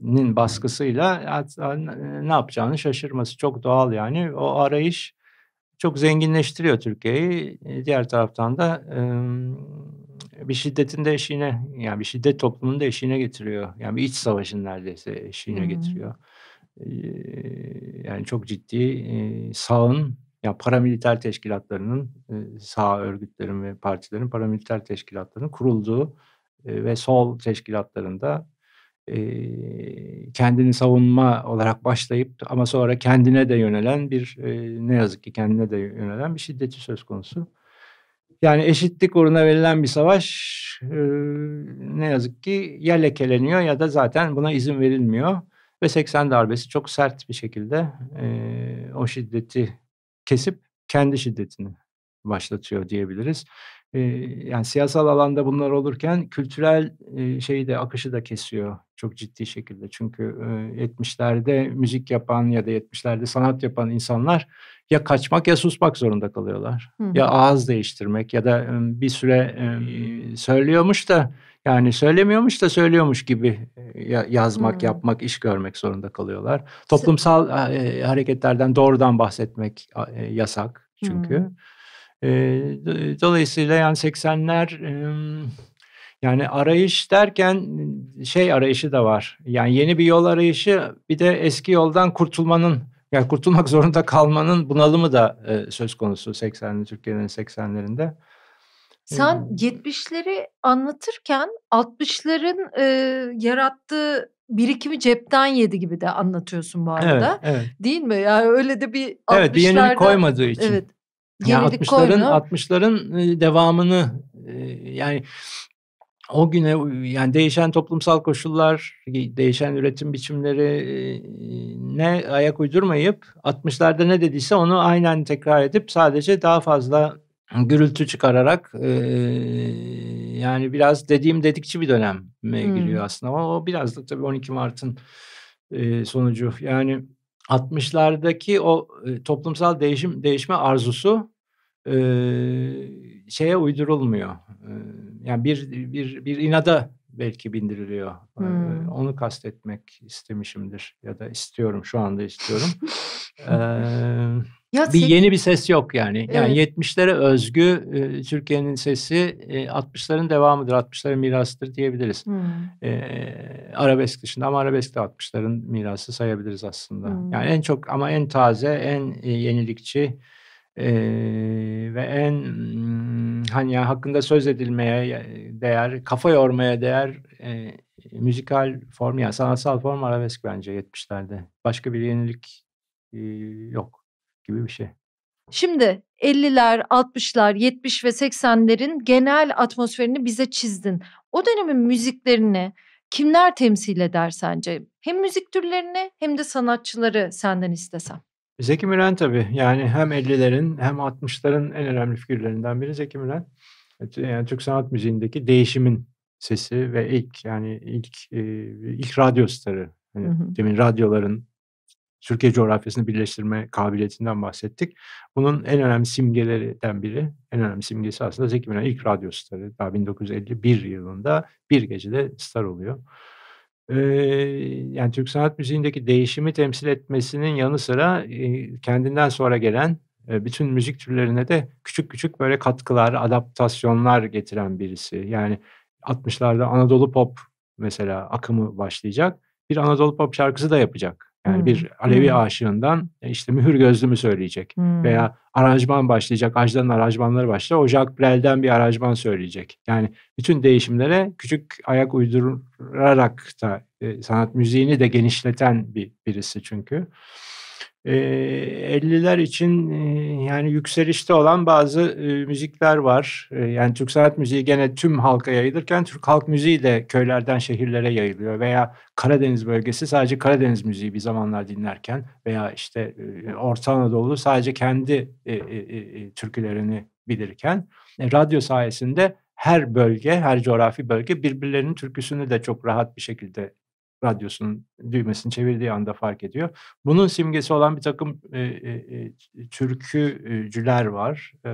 nin baskısıyla e, ne yapacağını şaşırması çok doğal yani. O arayış çok zenginleştiriyor Türkiye'yi. E, diğer taraftan da bir şiddetin de eşiğine yani bir şiddet toplumunun da eşiğine getiriyor. Yani bir iç savaşın neredeyse eşiğine getiriyor. E, yani çok ciddi sağın yani paramiliter teşkilatlarının sağ örgütlerin ve partilerin paramiliter teşkilatlarının kurulduğu ve sol teşkilatlarında kendini savunma olarak başlayıp ama sonra kendine de yönelen bir ne yazık ki kendine de yönelen bir şiddeti söz konusu. Yani eşitlik uğruna verilen bir savaş ne yazık ki ya lekeleniyor ya da zaten buna izin verilmiyor. Ve 80 darbesi çok sert bir şekilde o şiddeti kesip kendi şiddetini başlatıyor diyebiliriz yani siyasal alanda bunlar olurken kültürel şeyi de akışı da kesiyor çok ciddi şekilde. Çünkü e, 70'lerde müzik yapan ya da 70'lerde sanat yapan insanlar ya kaçmak ya susmak zorunda kalıyorlar. Hı. Ya ağız değiştirmek ya da bir süre söylüyormuş da yani söylemiyormuş da söylüyormuş gibi yazmak, hmm. yapmak, iş görmek zorunda kalıyorlar. Toplumsal hareketlerden doğrudan bahsetmek yasak çünkü. Hmm dolayısıyla yani 80'ler yani arayış derken şey arayışı da var. Yani yeni bir yol arayışı bir de eski yoldan kurtulmanın yani kurtulmak zorunda kalmanın bunalımı da söz konusu 80'li Türkiye'nin 80'lerinde. Sen 70'leri anlatırken 60'ların e, yarattığı birikimi cepten yedi gibi de anlatıyorsun bu arada. Evet, evet. Değil mi? Yani öyle de bir Evet, bir yenilik koymadığı için. Evet. Yenilik yani 60'ların 60'ların devamını e, yani o güne yani değişen toplumsal koşullar, değişen üretim biçimleri e, ne ayak uydurmayıp 60'larda ne dediyse onu aynen tekrar edip sadece daha fazla gürültü çıkararak e, yani biraz dediğim dedikçi bir dönem hmm. giriyor aslında ama o biraz da tabii 12 Mart'ın sonucu yani 60'lardaki o toplumsal değişim değişme arzusu e, şeye uydurulmuyor. E, yani bir bir bir inada belki bindiriliyor. Hmm. E, onu kastetmek istemişimdir ya da istiyorum şu anda istiyorum. e, ya bir senin... yeni bir ses yok yani. Yani evet. 70'lere özgü e, Türkiye'nin sesi e, 60'ların devamıdır, 60'ların mirasıdır diyebiliriz. Hmm. E, arabesk dışında ama arabesk de 60'ların mirası sayabiliriz aslında. Hmm. Yani en çok ama en taze, en e, yenilikçi ee, ve en hani yani hakkında söz edilmeye değer, kafa yormaya değer e, müzikal form yani sanatsal form arabesk bence 70'lerde. Başka bir yenilik e, yok gibi bir şey. Şimdi 50'ler, 60'lar, 70 ve 80'lerin genel atmosferini bize çizdin. O dönemin müziklerini kimler temsil eder sence? Hem müzik türlerini hem de sanatçıları senden istesem. Zeki Müren tabii. Yani hem 50'lerin hem 60'ların en önemli figürlerinden biri Zeki Müren. Yani Türk sanat müziğindeki değişimin sesi ve ilk yani ilk e, ilk radyo starı. Yani Demin radyoların Türkiye coğrafyasını birleştirme kabiliyetinden bahsettik. Bunun en önemli simgelerinden biri, en önemli simgesi aslında Zeki Müren ilk radyo starı. Daha 1951 yılında bir gecede star oluyor. Eee, yani, Türk sanat müziğindeki değişimi temsil etmesinin yanı sıra, eee, kendinden sonra gelen, eee, bütün müzik türlerine de küçük küçük böyle katkılar, adaptasyonlar getiren birisi. Yani, 60'larda Anadolu pop mesela akımı başlayacak. Bir Anadolu pop şarkısı da yapacak. Yani hmm. bir Alevi hmm. aşığından e, işte mühür gözlümü söyleyecek hmm. veya aranjman başlayacak, Ajda'nın aranjmanları başlar, o Jacques Brel'den bir aranjman söyleyecek. Yani bütün değişimlere küçük ayak uydurarak da e, sanat müziğini de genişleten bir birisi çünkü e, 50'ler için yani yükselişte olan bazı müzikler var. yani Türk sanat müziği gene tüm halka yayılırken Türk halk müziği de köylerden şehirlere yayılıyor veya Karadeniz bölgesi sadece Karadeniz müziği bir zamanlar dinlerken veya işte Orta Anadolu sadece kendi türkülerini bilirken radyo sayesinde her bölge, her coğrafi bölge birbirlerinin türküsünü de çok rahat bir şekilde radyosunun düğmesini çevirdiği anda fark ediyor. Bunun simgesi olan bir takım e, e, e türkücüler var. E,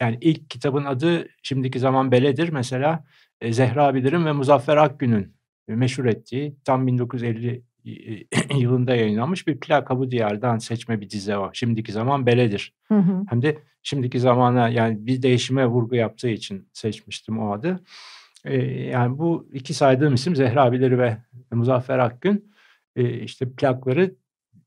yani ilk kitabın adı şimdiki zaman Bele'dir. Mesela e, Zehra Bilir'in ve Muzaffer Akgün'ün meşhur ettiği tam 1950 e, e, yılında yayınlanmış bir plaka bu diyardan seçme bir dize var. Şimdiki zaman beledir. Hı hı. Hem de şimdiki zamana yani bir değişime vurgu yaptığı için seçmiştim o adı. Ee, yani bu iki saydığım isim Zehra Bilir ve Muzaffer Akgün ee, işte plakları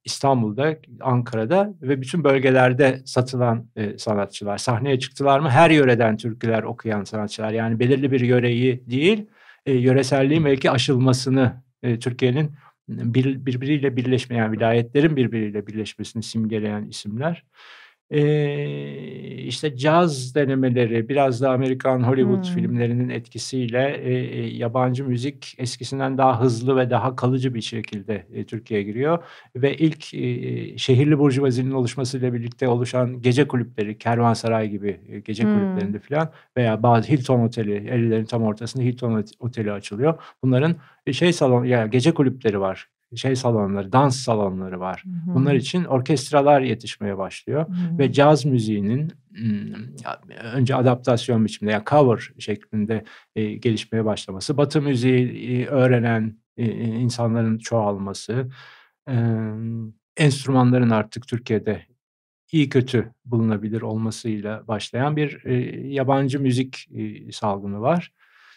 İstanbul'da, Ankara'da ve bütün bölgelerde satılan e, sanatçılar. Sahneye çıktılar mı her yöreden türküler okuyan sanatçılar. Yani belirli bir yöreyi değil, e, yöreselliğin belki aşılmasını e, Türkiye'nin bir, birbiriyle birleşmeyen, yani vilayetlerin birbiriyle birleşmesini simgeleyen isimler e, işte caz denemeleri biraz da Amerikan Hollywood hmm. filmlerinin etkisiyle e, yabancı müzik eskisinden daha hızlı ve daha kalıcı bir şekilde e, Türkiye'ye giriyor ve ilk e, şehirli burjuvazinin oluşmasıyla birlikte oluşan gece kulüpleri Kervansaray gibi e, gece hmm. kulüplerinde filan veya bazı Hilton Oteli 50'lerin tam ortasında Hilton Oteli açılıyor. Bunların şey salon ya yani gece kulüpleri var şey salonları, dans salonları var. Hı hı. Bunlar için orkestralar yetişmeye başlıyor hı hı. ve caz müziğinin önce adaptasyon biçiminde yani cover şeklinde e, gelişmeye başlaması, Batı müziği e, öğrenen e, e, insanların çoğalması, e, enstrümanların artık Türkiye'de iyi kötü bulunabilir olmasıyla başlayan bir e, yabancı müzik e, salgını var.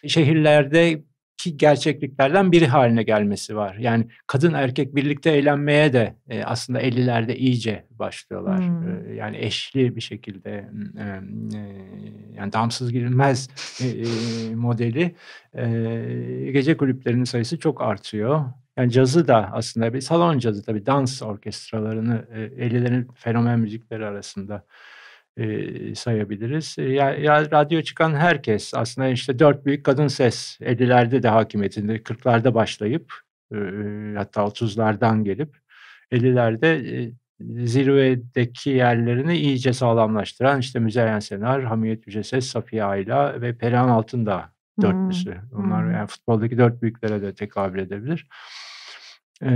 Şehirlerde ki gerçekliklerden biri haline gelmesi var. Yani kadın erkek birlikte eğlenmeye de e, aslında 50'lerde iyice başlıyorlar. Hmm. E, yani eşli bir şekilde e, e, yani damsız girilmez e, e, modeli e, gece kulüplerinin sayısı çok artıyor. Yani cazı da aslında bir salon cazı tabii dans orkestralarını e, 50'lerin fenomen müzikleri arasında e, sayabiliriz. ya, ya radyo çıkan herkes aslında işte dört büyük kadın ses 50'lerde de hakimiyetinde 40'larda başlayıp e, hatta 30'lardan gelip 50'lerde e, zirvedeki yerlerini iyice sağlamlaştıran işte Müzeyyen Senar, Hamiyet Yüce Safiye Ayla ve Perihan Altındağ dörtlüsü. Hmm. Onlar yani futboldaki dört büyüklere de tekabül edebilir. E,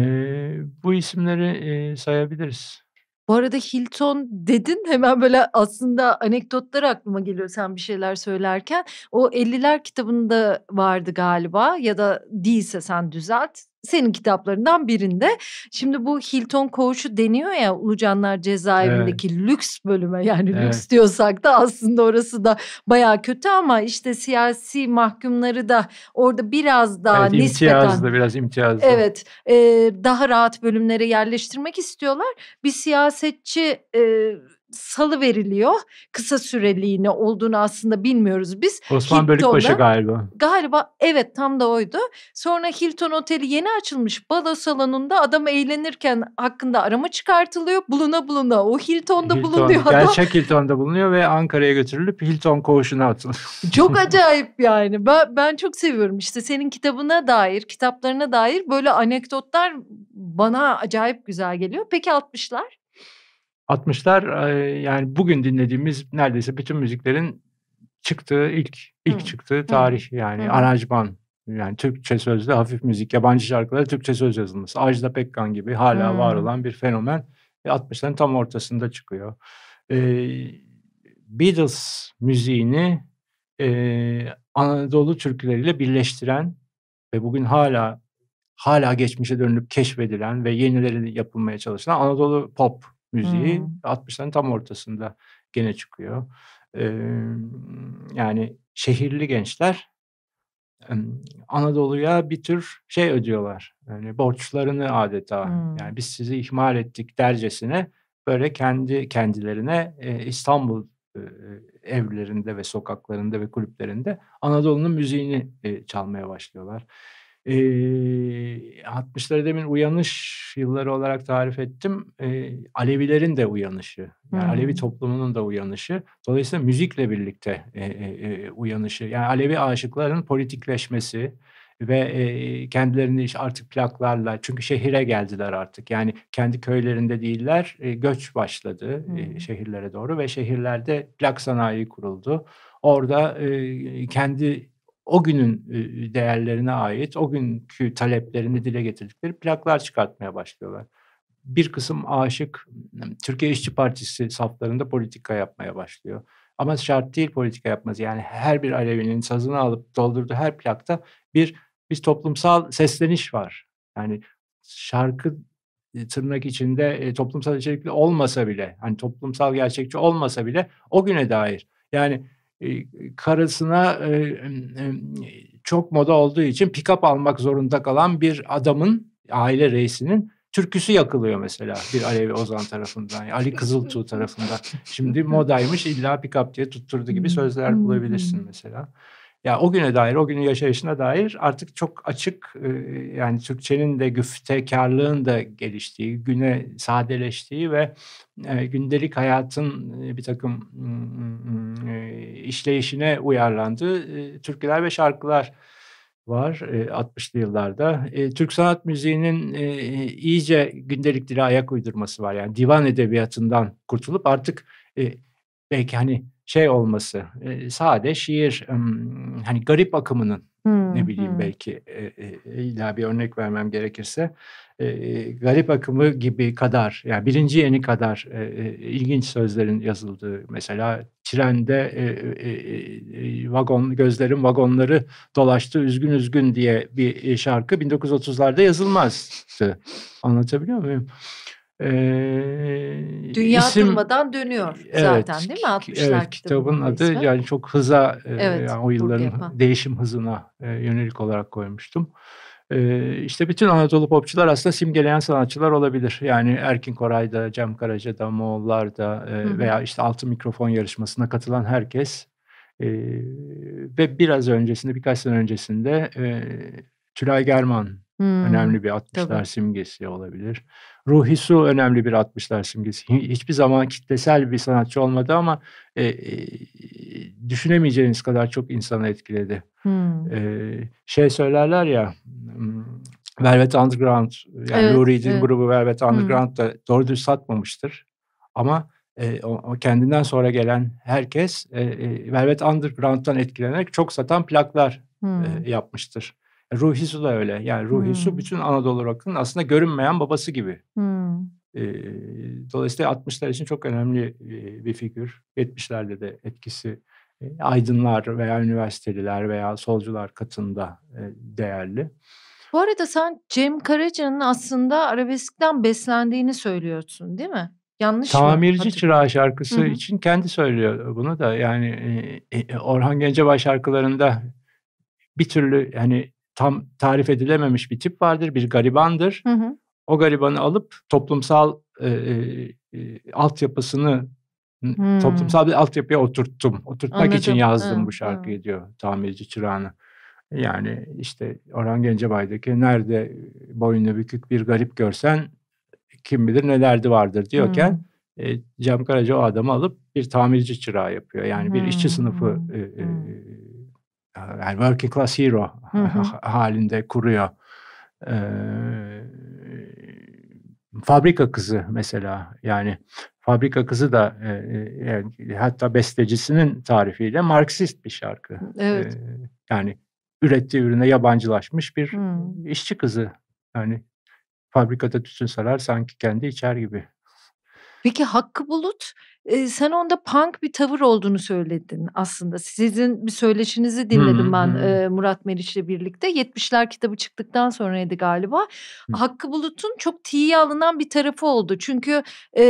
bu isimleri e, sayabiliriz. Bu arada Hilton dedin hemen böyle aslında anekdotlar aklıma geliyor sen bir şeyler söylerken. O 50'ler kitabında vardı galiba ya da değilse sen düzelt senin kitaplarından birinde. Şimdi bu Hilton Koğuşu deniyor ya Ulucanlar Cezaevindeki evet. lüks bölüme yani evet. lüks diyorsak da aslında orası da baya kötü ama işte siyasi mahkumları da orada biraz daha evet, nispeten. İmtiyazlı biraz imtiyazlı. Evet e, daha rahat bölümlere yerleştirmek istiyorlar. Bir siyasetçi e, salı veriliyor. Kısa süreliğine olduğunu aslında bilmiyoruz biz. Osman Hilton'da, Bölükbaşı galiba. Galiba evet tam da oydu. Sonra Hilton Oteli yeni açılmış balo salonunda adam eğlenirken hakkında arama çıkartılıyor. Buluna buluna o Hilton'da Hilton, bulunuyor adam. Gerçek Hilton'da bulunuyor ve Ankara'ya götürülüp Hilton koğuşuna atılıyor. Çok acayip yani. Ben, ben çok seviyorum işte senin kitabına dair, kitaplarına dair böyle anekdotlar bana acayip güzel geliyor. Peki 60'lar? 60'lar yani bugün dinlediğimiz neredeyse bütün müziklerin çıktığı ilk ilk Hı. çıktığı tarih Hı. yani Hı. aranjman yani Türkçe sözlü hafif müzik, yabancı şarkılara Türkçe söz yazılması. Ajda Pekkan gibi hala hmm. var olan bir fenomen. 60'ların e, tam ortasında çıkıyor. Ee, Beatles müziğini e, Anadolu türküleriyle birleştiren ve bugün hala hala geçmişe dönülüp keşfedilen ve yenileri yapılmaya çalışılan Anadolu pop müziği. Hmm. 60'ların tam ortasında gene çıkıyor. Ee, yani şehirli gençler Anadolu'ya bir tür şey ödüyorlar. Yani borçlarını adeta. Hmm. Yani biz sizi ihmal ettik dercesine böyle kendi kendilerine e, İstanbul evlerinde ve sokaklarında ve kulüplerinde Anadolu'nun müziğini e, çalmaya başlıyorlar. E, 60'ları demin uyanış yılları olarak tarif ettim. E, Alevilerin de uyanışı, yani hmm. Alevi toplumunun da uyanışı. Dolayısıyla müzikle birlikte e, e, e, uyanışı. Yani Alevi aşıkların politikleşmesi, ve e, kendilerini artık plaklarla çünkü şehire geldiler artık yani kendi köylerinde değiller e, göç başladı hmm. e, şehirlere doğru ve şehirlerde plak sanayi kuruldu orada e, kendi o günün değerlerine ait, o günkü taleplerini dile getirdikleri plaklar çıkartmaya başlıyorlar. Bir kısım aşık Türkiye İşçi Partisi saflarında politika yapmaya başlıyor. Ama şart değil politika yapması. Yani her bir Alevinin sazını alıp doldurduğu her plakta bir biz toplumsal sesleniş var. Yani şarkı tırnak içinde toplumsal içerikli olmasa bile, hani toplumsal gerçekçi olmasa bile o güne dair. Yani karısına çok moda olduğu için pick-up almak zorunda kalan bir adamın aile reisinin türküsü yakılıyor mesela bir Alevi Ozan tarafından, Ali Kızıltuğ tarafından. Şimdi modaymış illa pick-up diye tutturdu gibi hmm, sözler bulabilirsin mesela. Ya o güne dair, o günün yaşayışına dair artık çok açık yani Türkçenin de güftekarlığın da geliştiği, güne sadeleştiği ve gündelik hayatın bir takım işleyişine uyarlandığı türküler ve şarkılar var 60'lı yıllarda. Türk sanat müziğinin iyice gündelik dile ayak uydurması var. Yani divan edebiyatından kurtulup artık belki hani şey olması, e, sade şiir e, hani garip akımının hmm, ne bileyim hmm. belki e, e, e, illa bir örnek vermem gerekirse e, garip akımı gibi kadar yani birinci yeni kadar e, e, ilginç sözlerin yazıldığı mesela trende e, e, e, e vagon gözlerim vagonları dolaştı üzgün üzgün diye bir e, şarkı 1930'larda yazılmazdı. Anlatabiliyor muyum? E, Dünya isim, durmadan dönüyor evet, zaten değil mi? 60'lar evet, kitabın adı ismi. yani çok hıza evet, yani o yılların değişim hızına yönelik olarak koymuştum. E, işte bütün Anadolu popçular aslında simgeleyen sanatçılar olabilir. Yani Erkin Koray'da, Cem Karaca'da, Moğollar'da e, veya işte altı mikrofon yarışmasına katılan herkes e, ve biraz öncesinde birkaç sene öncesinde e, Tülay German Hmm. Önemli bir 60'lar Tabii. simgesi olabilir. Ruhi Su önemli bir 60'lar simgesi. Hiçbir zaman kitlesel bir sanatçı olmadı ama e, e, düşünemeyeceğiniz kadar çok insanı etkiledi. Hmm. E, şey söylerler ya hmm, Velvet Underground yani evet, Lou Reed'in evet. grubu Velvet hmm. Underground da doğru düz satmamıştır. Ama e, o, kendinden sonra gelen herkes e, e, Velvet Underground'dan etkilenerek çok satan plaklar e, hmm. e, yapmıştır. Ruhi Su da öyle. Yani Ruhi hmm. bütün Anadolu rock'ının aslında görünmeyen babası gibi. Hmm. E, dolayısıyla 60'lar için çok önemli bir figür. 70'lerde de etkisi aydınlar veya üniversiteliler veya solcular katında değerli. Bu arada sen Cem Karaca'nın aslında arabeskten beslendiğini söylüyorsun değil mi? Yanlış Tamirci mı? Çırağı şarkısı Hı-hı. için kendi söylüyor bunu da. Yani e, Orhan Gencebay şarkılarında bir türlü hani tam tarif edilememiş bir tip vardır, bir garibandır. Hı hı. O garibanı alıp toplumsal e, e, e altyapısını hmm. toplumsal bir altyapıya oturttum. Oturtmak Anladım. için yazdım hı, bu şarkıyı hı. diyor tamirci çırağını. Yani işte Orhan Gencebay'daki nerede boynu bükük bir garip görsen kim bilir nelerdi vardır diyorken hmm. Cem Karaca o adamı alıp bir tamirci çırağı yapıyor. Yani bir hmm. işçi sınıfı e, e, ee, yani working class hero hı hı. halinde kuruyor. E, fabrika kızı mesela yani fabrika kızı da e, e, hatta bestecisinin tarifiyle Marksist bir şarkı. Evet. E, yani ürettiği ürüne yabancılaşmış bir hmm. işçi kızı. Yani fabrikada tütün sarar sanki kendi içer gibi. Peki Hakkı Bulut e, sen onda punk bir tavır olduğunu söyledin aslında. Sizin bir söyleşinizi dinledim hmm, ben hmm. E, Murat Meriç'le birlikte. 70'ler kitabı çıktıktan sonraydı galiba. Hmm. Hakkı Bulut'un çok tiye alınan bir tarafı oldu. Çünkü e,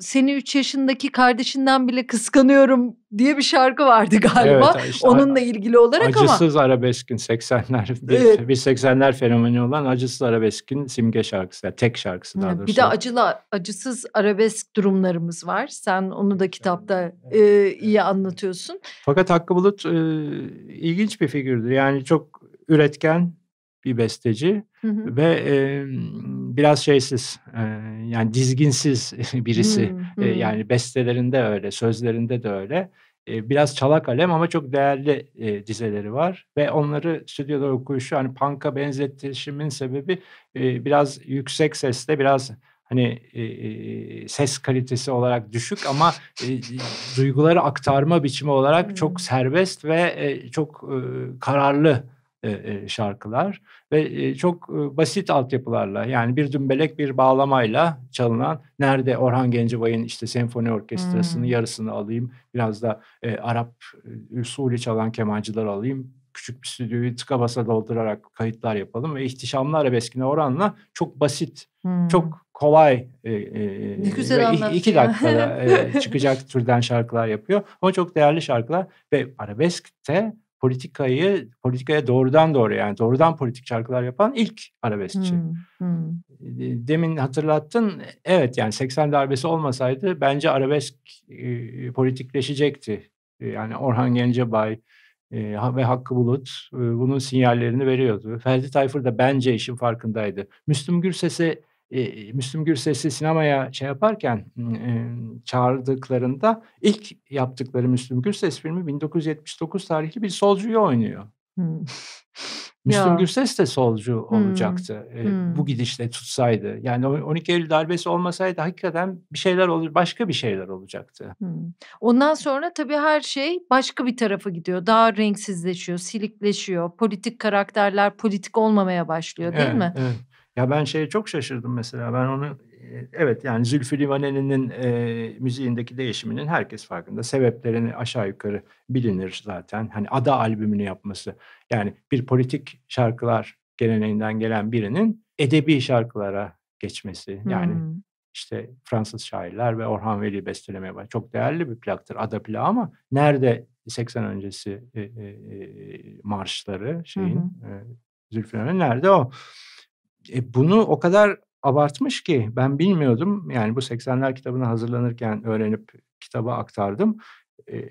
seni 3 yaşındaki kardeşinden bile kıskanıyorum diye bir şarkı vardı galiba. Evet, işte, Onunla ilgili olarak acısız ama. Acısız Arabeskin 80'ler bir, evet. bir 80'ler fenomeni olan Acısız Arabeskin simge şarkısı. Yani tek şarkısı daha doğrusu. Bir de acılı, acısız arabesk durumlarımız var. Sen onu da kitapta e, iyi anlatıyorsun. Fakat Hakkı Bulut e, ilginç bir figürdür. Yani çok üretken bir besteci hı hı. ve e, biraz şeysiz e, yani dizginsiz birisi. Hı hı. E, yani bestelerinde öyle, sözlerinde de öyle biraz çalak alem ama çok değerli e, dizeleri var ve onları stüdyoda okuyuşu hani panka benzetişimin sebebi e, biraz yüksek sesle biraz hani e, e, ses kalitesi olarak düşük ama e, e duyguları aktarma biçimi olarak çok serbest ve e, çok e, kararlı e, e, şarkılar ve e, çok e, basit altyapılarla yani bir dümbelek bir bağlamayla çalınan nerede Orhan Gencebay'ın işte senfoni orkestrasının hmm. yarısını alayım biraz da e, Arap e, usulü çalan kemancılar alayım küçük bir stüdyoyu tıka basa doldurarak kayıtlar yapalım ve ihtişamlı arabeskine oranla çok basit hmm. çok kolay e, e, güzel iki dakikada e, çıkacak türden şarkılar yapıyor. Ama çok değerli şarkılar ve arabeskte politikayı politikaya doğrudan doğru yani doğrudan politik şarkılar yapan ilk arabeskçi. Hmm, hmm. E, demin hatırlattın. Evet yani 80 darbesi olmasaydı bence arabesk e, politikleşecekti. E, yani Orhan Gencebay e, ve Hakkı Bulut e, bunun sinyallerini veriyordu. Ferdi Tayfur da bence işin farkındaydı. Müslüm Gürses'e e, Müslüm Gürses'i sinemaya şey yaparken e, çağırdıklarında ilk yaptıkları Müslüm Gürses filmi 1979 tarihli bir solcuyu oynuyor. Hmm. Müslüm ya. Gürses de solcu hmm. olacaktı hmm. bu gidişle tutsaydı. Yani 12 Eylül darbesi olmasaydı hakikaten bir şeyler olur, başka bir şeyler olacaktı. Hmm. Ondan sonra tabii her şey başka bir tarafa gidiyor. Daha renksizleşiyor, silikleşiyor. Politik karakterler politik olmamaya başlıyor değil evet, mi? Evet. Ya ben şeye çok şaşırdım mesela. Ben onu e, evet yani Zülfü Livaneli'nin e, müziğindeki değişiminin herkes farkında. Sebeplerini aşağı yukarı bilinir zaten. Hani Ada albümünü yapması. Yani bir politik şarkılar geleneğinden gelen birinin edebi şarkılara geçmesi. Yani hmm. işte Fransız şairler ve Orhan Veli bestelemeye var. Çok değerli bir plaktır Ada plağı ama nerede 80 öncesi e, e, e marşları şeyin hmm. e, Zülfü Livaneli nerede o? E, bunu o kadar abartmış ki ben bilmiyordum. Yani bu 80'ler kitabına hazırlanırken öğrenip kitaba aktardım. E, e,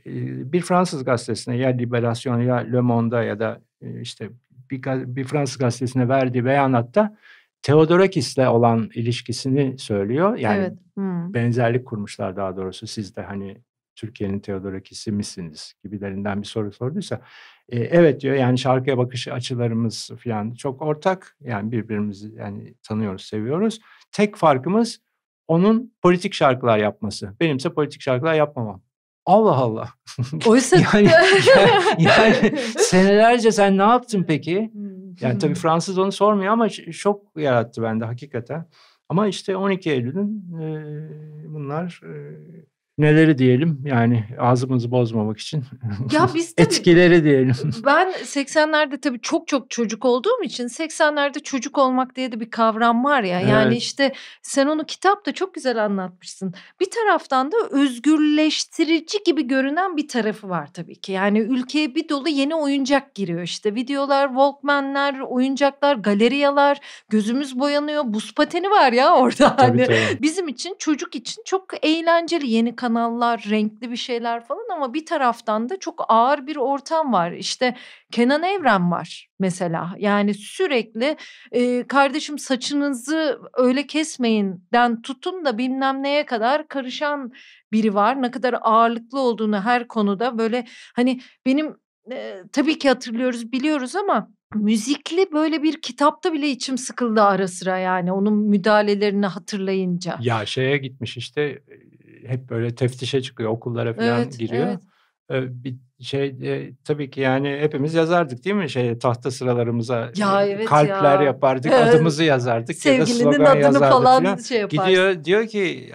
bir Fransız gazetesine ya Liberation ya Le Monde'a ya da e, işte bir, bir Fransız gazetesine verdiği beyanatta Theodorakis'le olan ilişkisini söylüyor. Yani evet. hmm. benzerlik kurmuşlar daha doğrusu. Siz de hani Türkiye'nin Teodorakis'i misiniz gibilerinden bir soru sorduysa e, evet diyor yani şarkıya bakış açılarımız falan çok ortak yani birbirimizi yani tanıyoruz seviyoruz. Tek farkımız onun politik şarkılar yapması. Benimse politik şarkılar yapmamam. Allah Allah. Oysa yani, yani, senelerce sen ne yaptın peki? Hmm. Yani tabii Fransız onu sormuyor ama şok yarattı bende hakikaten. Ama işte 12 Eylül'ün e, bunlar e, neleri diyelim yani ağzımızı bozmamak için ya biz tabii, etkileri diyelim. Ben 80'lerde tabii çok çok çocuk olduğum için 80'lerde çocuk olmak diye de bir kavram var ya. Evet. Yani işte sen onu kitapta çok güzel anlatmışsın. Bir taraftan da özgürleştirici gibi görünen bir tarafı var tabii ki. Yani ülkeye bir dolu yeni oyuncak giriyor işte. Videolar, Walkman'ler, oyuncaklar, galeriyalar, gözümüz boyanıyor. Buz pateni var ya orada. Tabii, hani. tabii. Bizim için çocuk için çok eğlenceli yeni kanallar, renkli bir şeyler falan ama bir taraftan da çok ağır bir ortam var. İşte Kenan Evren var mesela. Yani sürekli e, kardeşim saçınızı öyle kesmeyin den tutun da bilmem neye kadar karışan biri var. Ne kadar ağırlıklı olduğunu her konuda böyle hani benim e, tabii ki hatırlıyoruz, biliyoruz ama müzikli böyle bir kitapta bile içim sıkıldı ara sıra yani onun müdahalelerini hatırlayınca. Ya şeye gitmiş işte hep böyle teftişe çıkıyor okullara falan evet, giriyor. Evet. E, bir şey e, tabii ki yani hepimiz yazardık değil mi şey tahta sıralarımıza ya, evet kalpler ya. yapardık evet. adımızı yazardık sevgilinin ya da slogan adını yazardık falan, falan. şey yaparsın. gidiyor diyor ki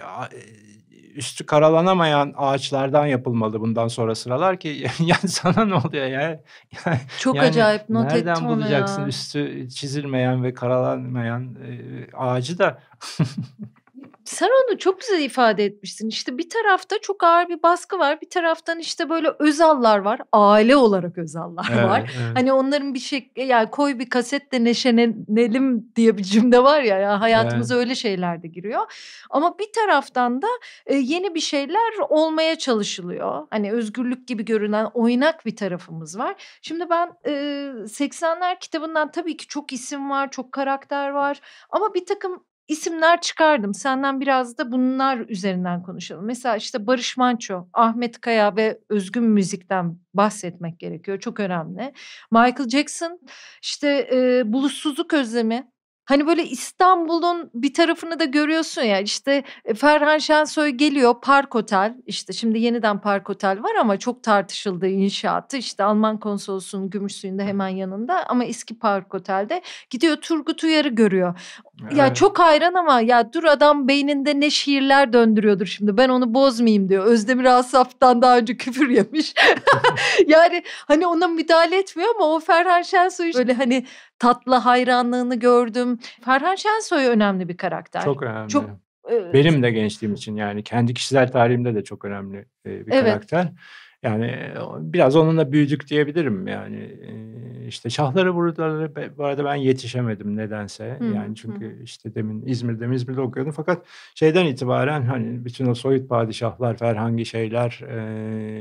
üstü karalanamayan ağaçlardan yapılmalı bundan sonra sıralar ki yani sana ne oluyor ya? Çok yani acayip not nereden ettim Nereden bulacaksın üstü çizilmeyen ve karalanmayan e, ağacı da sen onu çok güzel ifade etmişsin. İşte bir tarafta çok ağır bir baskı var. Bir taraftan işte böyle özallar var. Aile olarak özallar evet, var. Evet. Hani onların bir şey yani koy bir kasetle neşelenelim diye bir cümle var ya. ya hayatımıza evet. öyle şeyler de giriyor. Ama bir taraftan da e, yeni bir şeyler olmaya çalışılıyor. Hani özgürlük gibi görünen oynak bir tarafımız var. Şimdi ben 80'ler e, kitabından tabii ki çok isim var, çok karakter var. Ama bir takım isimler çıkardım. Senden biraz da bunlar üzerinden konuşalım. Mesela işte Barış Manço, Ahmet Kaya ve özgün müzikten bahsetmek gerekiyor. Çok önemli. Michael Jackson, işte e, bulutsuzluk özlemi, Hani böyle İstanbul'un bir tarafını da görüyorsun ya işte e, Ferhan Şensoy geliyor Park Otel işte şimdi yeniden Park Otel var ama çok tartışıldı inşaatı işte Alman konsolosunun Gümüşsuyu'nda hemen yanında ama eski Park Otel'de gidiyor Turgut Uyar'ı görüyor. Evet. Ya çok hayran ama ya dur adam beyninde ne şiirler döndürüyordur şimdi ben onu bozmayayım diyor. Özdemir Asaf'tan daha önce küfür yemiş. yani hani ona müdahale etmiyor ama o Ferhan Şensoy böyle hani tatlı hayranlığını gördüm. Ferhan Şensoy önemli bir karakter. Çok önemli. Çok benim de gençliğim için yani kendi kişisel tarihimde de çok önemli bir evet. karakter. Yani biraz onunla büyüdük diyebilirim yani. işte şahları buraları bu arada ben yetişemedim nedense. Hı, yani çünkü hı. işte demin İzmir'de İzmir'de okuyordum fakat şeyden itibaren hani bütün o soyut padişahlar, ferhangi şeyler,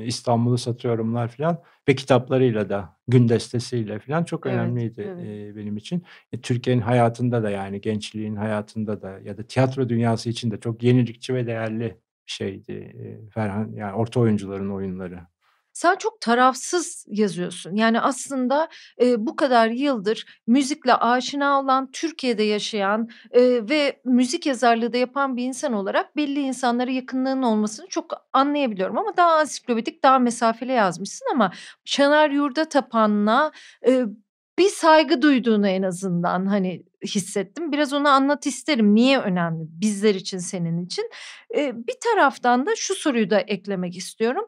İstanbul'u satıyorumlar filan ve kitaplarıyla da gündestesiyle filan çok önemliydi evet. E, benim için. E, Türkiye'nin hayatında da yani gençliğin hayatında da ya da tiyatro dünyası için de çok yenilikçi ve değerli şeydi. Ferhan yani orta oyuncuların oyunları sen çok tarafsız yazıyorsun. Yani aslında e, bu kadar yıldır müzikle aşina olan, Türkiye'de yaşayan e, ve müzik yazarlığı da yapan bir insan olarak belli insanlara yakınlığın olmasını çok anlayabiliyorum. Ama daha ansiklopedik, daha mesafeli yazmışsın ama Şener Yurda Tapan'la e, bir saygı duyduğunu en azından hani hissettim. Biraz onu anlat isterim. Niye önemli bizler için, senin için? E, bir taraftan da şu soruyu da eklemek istiyorum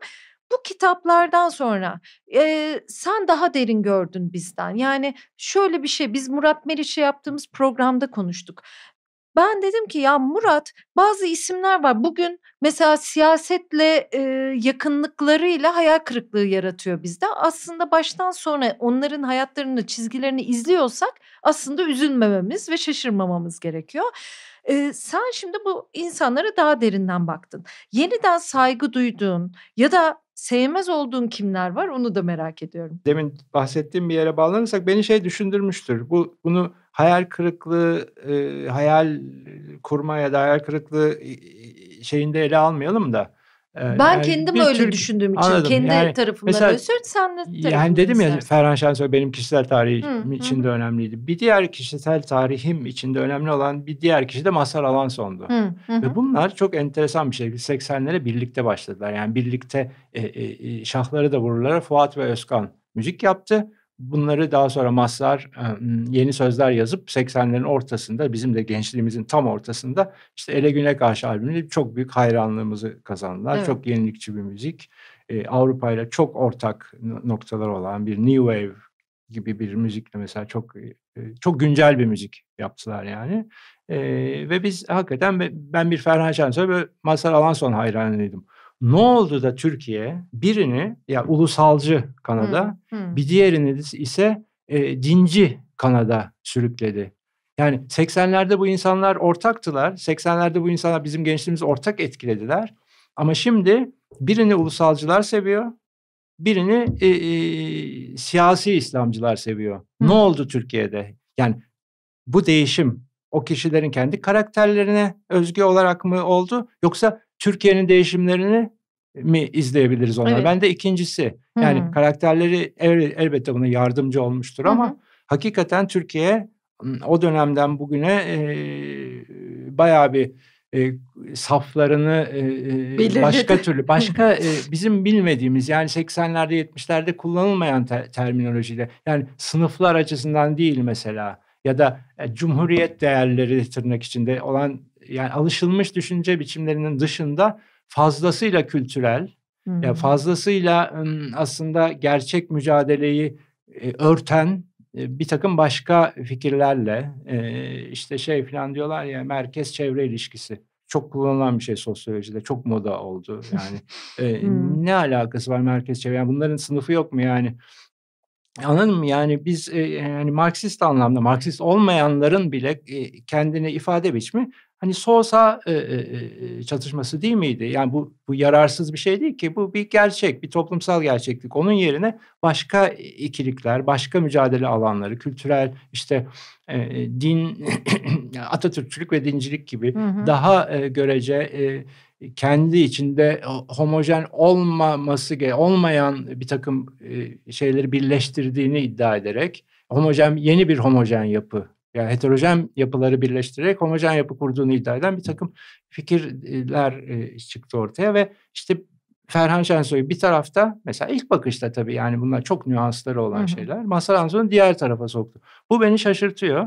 bu kitaplardan sonra e, sen daha derin gördün bizden. Yani şöyle bir şey biz Murat Meriç'e yaptığımız programda konuştuk. Ben dedim ki ya Murat bazı isimler var. Bugün mesela siyasetle e, yakınlıklarıyla hayal kırıklığı yaratıyor bizde. Aslında baştan sonra onların hayatlarını, çizgilerini izliyorsak aslında üzülmememiz ve şaşırmamamız gerekiyor. Ee, sen şimdi bu insanlara daha derinden baktın. Yeniden saygı duyduğun ya da sevmez olduğun kimler var onu da merak ediyorum. Demin bahsettiğim bir yere bağlanırsak beni şey düşündürmüştür. Bu bunu hayal kırıklığı, e, hayal kurma ya da hayal kırıklığı şeyinde ele almayalım da ee, ben yani kendim öyle Türk, düşündüğüm için anladım. kendi yani, tarafımdan mesela, Sen de yani dedim ya Ferhan Şensoy benim kişisel tarihim hı, için hı. önemliydi. Bir diğer kişisel tarihim içinde önemli olan bir diğer kişi de Masar Alanson'du. Hı, hı. Ve bunlar çok enteresan bir şekilde 80'lere birlikte başladılar. Yani birlikte e, e, e şahları da vururlar. Fuat ve Özkan müzik yaptı. Bunları daha sonra Maslar yeni sözler yazıp 80'lerin ortasında bizim de gençliğimizin tam ortasında işte Ele Güne Karşı albümüyle çok büyük hayranlığımızı kazandılar. Evet. Çok yenilikçi bir müzik. Avrupa ile çok ortak noktalar olan bir New Wave gibi bir müzikle mesela çok çok güncel bir müzik yaptılar yani. ve biz hakikaten ben bir Ferhan Şensoy ve Mazhar Alanson hayranıydım. Ne oldu da Türkiye birini ya ulusalcı Kanada hı hı. bir diğerini ise e, dinci Kanada sürükledi. Yani 80'lerde bu insanlar ortaktılar. 80'lerde bu insanlar bizim gençliğimiz ortak etkilediler. Ama şimdi birini ulusalcılar seviyor, birini e, e, siyasi İslamcılar seviyor. Hı. Ne oldu Türkiye'de? Yani bu değişim o kişilerin kendi karakterlerine özgü olarak mı oldu yoksa Türkiye'nin değişimlerini mi izleyebiliriz onları? Evet. Ben de ikincisi. Yani Hı-hı. karakterleri el, elbette buna yardımcı olmuştur ama Hı-hı. hakikaten Türkiye o dönemden bugüne e, bayağı bir e, saflarını e, başka türlü başka e, bizim bilmediğimiz yani 80'lerde 70'lerde kullanılmayan ter- terminolojiyle yani sınıflar açısından değil mesela ya da e, cumhuriyet değerleri tırnak içinde olan yani alışılmış düşünce biçimlerinin dışında fazlasıyla kültürel, hmm. yani fazlasıyla aslında gerçek mücadeleyi e, örten e, bir takım başka fikirlerle e, işte şey falan diyorlar ya merkez çevre ilişkisi çok kullanılan bir şey sosyolojide çok moda oldu yani ne alakası var merkez çevre yani bunların sınıfı yok mu yani anladın mı yani biz e, yani Marksist anlamda Marksist olmayanların bile e, kendini ifade biçimi hani Sosa e, e, e, çatışması değil miydi? Yani bu, bu yararsız bir şey değil ki. Bu bir gerçek, bir toplumsal gerçeklik. Onun yerine başka ikilikler, başka mücadele alanları, kültürel işte e, e din, Atatürkçülük ve dincilik gibi hı hı. daha e, görece e, kendi içinde homojen olmaması olmayan bir takım e, şeyleri birleştirdiğini iddia ederek homojen yeni bir homojen yapı yani heterojen yapıları birleştirerek homojen yapı kurduğunu iddia eden bir takım fikirler e, çıktı ortaya ve işte Ferhan Şensoy bir tarafta mesela ilk bakışta tabii yani bunlar çok nüansları olan şeyler. Mazhar Anzu'nu diğer tarafa soktu. Bu beni şaşırtıyor.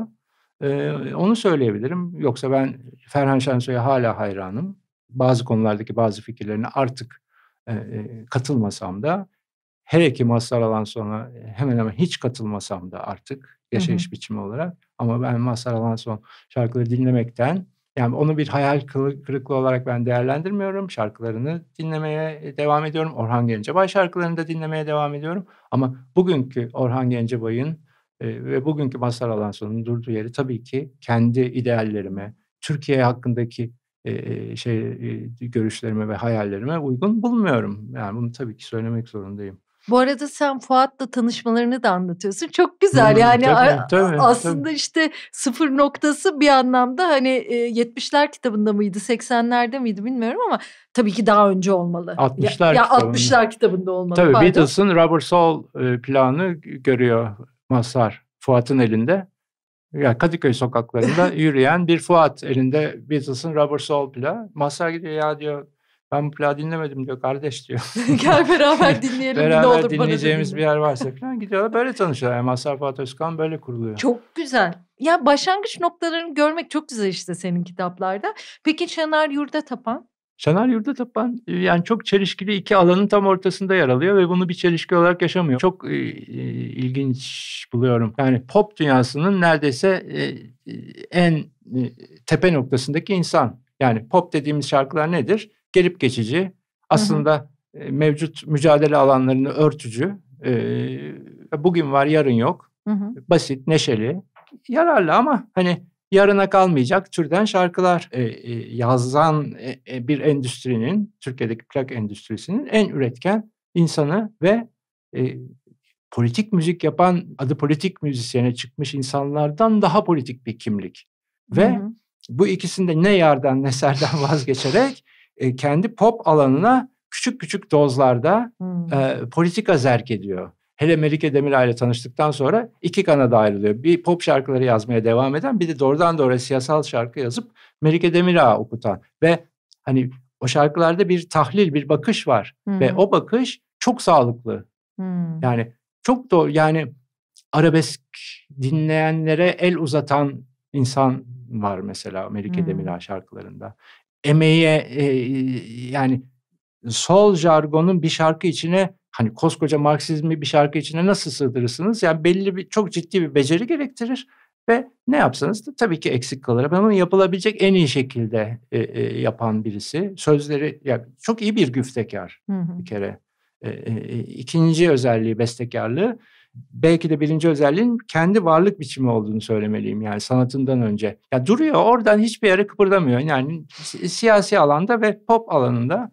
Ee, onu söyleyebilirim. Yoksa ben Ferhan Şensoy'a hala hayranım. Bazı konulardaki bazı fikirlerine artık e, e katılmasam da her iki Mazhar alan hemen hemen hiç katılmasam da artık yaşayış Hı-hı. biçimi olarak. Ama ben Mazhar son şarkıları dinlemekten yani onu bir hayal kırıklığı olarak ben değerlendirmiyorum. Şarkılarını dinlemeye e, devam ediyorum. Orhan Gencebay şarkılarını da dinlemeye devam ediyorum. Ama bugünkü Orhan Gencebay'ın e, ve bugünkü Mazhar Alanson'un durduğu yeri tabii ki kendi ideallerime, Türkiye hakkındaki e, e, şey görüşlerime ve hayallerime uygun bulmuyorum. Yani bunu tabii ki söylemek zorundayım. Bu arada sen Fuat'la tanışmalarını da anlatıyorsun. Çok güzel hmm, yani tabii, tabii, aslında tabii. işte sıfır noktası bir anlamda hani 70'ler e, kitabında mıydı 80'lerde miydi bilmiyorum ama tabii ki daha önce olmalı. 60'lar ya, ya kitabında. 60'lar kitabında olmalı. Tabii pardon. Beatles'ın Rubber Soul e, planı görüyor Masar Fuat'ın elinde. ya Kadıköy sokaklarında yürüyen bir Fuat elinde Beatles'ın Rubber Soul planı Masar gidiyor ya diyor ben bu plağı dinlemedim diyor kardeş diyor. Gel beraber dinleyelim. beraber olur, dinleyeceğimiz bir yer varsa falan gidiyorlar. Böyle tanışıyorlar. Yani Masar Fuat Özkan böyle kuruluyor. Çok güzel. Ya başlangıç noktalarını görmek çok güzel işte senin kitaplarda. Peki Şener Yurda Tapan? Şener Yurda Tapan e, yani çok çelişkili iki alanın tam ortasında yer alıyor ve bunu bir çelişki olarak yaşamıyor. Çok e, e ilginç buluyorum. Yani pop dünyasının neredeyse e, e, en e, tepe noktasındaki insan. Yani pop dediğimiz şarkılar nedir? gelip geçici, aslında hı hı. E, mevcut mücadele alanlarını örtücü, e, bugün var yarın yok, hı hı. basit, neşeli, yararlı ama hani yarına kalmayacak türden şarkılar e, e yazan e, e, bir endüstrinin, Türkiye'deki plak endüstrisinin en üretken insanı ve e, politik müzik yapan adı politik müzisyene çıkmış insanlardan daha politik bir kimlik. Ve hı hı. bu ikisinde ne yardan ne serden vazgeçerek e, kendi pop alanına küçük küçük dozlarda hmm. e, politika zerk ediyor. Hele Melike Demirel ile tanıştıktan sonra iki kanada ayrılıyor. Bir pop şarkıları yazmaya devam eden bir de doğrudan doğruya siyasal şarkı yazıp Melike Demirel'e okutan ve hani o şarkılarda bir tahlil, bir bakış var hmm. ve o bakış çok sağlıklı. Hmm. Yani çok doğru yani arabesk dinleyenlere el uzatan insan var mesela Melike hmm. Demirel şarkılarında emeğe e, yani sol jargonun bir şarkı içine hani koskoca Marksizmi bir şarkı içine nasıl sığdırırsınız? Yani belli bir çok ciddi bir beceri gerektirir ve ne yapsanız da tabii ki eksik kalır. Ben onu yapılabilecek en iyi şekilde e, e, yapan birisi. Sözleri yani çok iyi bir güftekar hı hı. bir kere. E, e, e ikinci özelliği bestekarlığı belki de birinci özelliğin kendi varlık biçimi olduğunu söylemeliyim yani sanatından önce. Ya duruyor oradan hiçbir yere kıpırdamıyor. Yani siyasi alanda ve pop alanında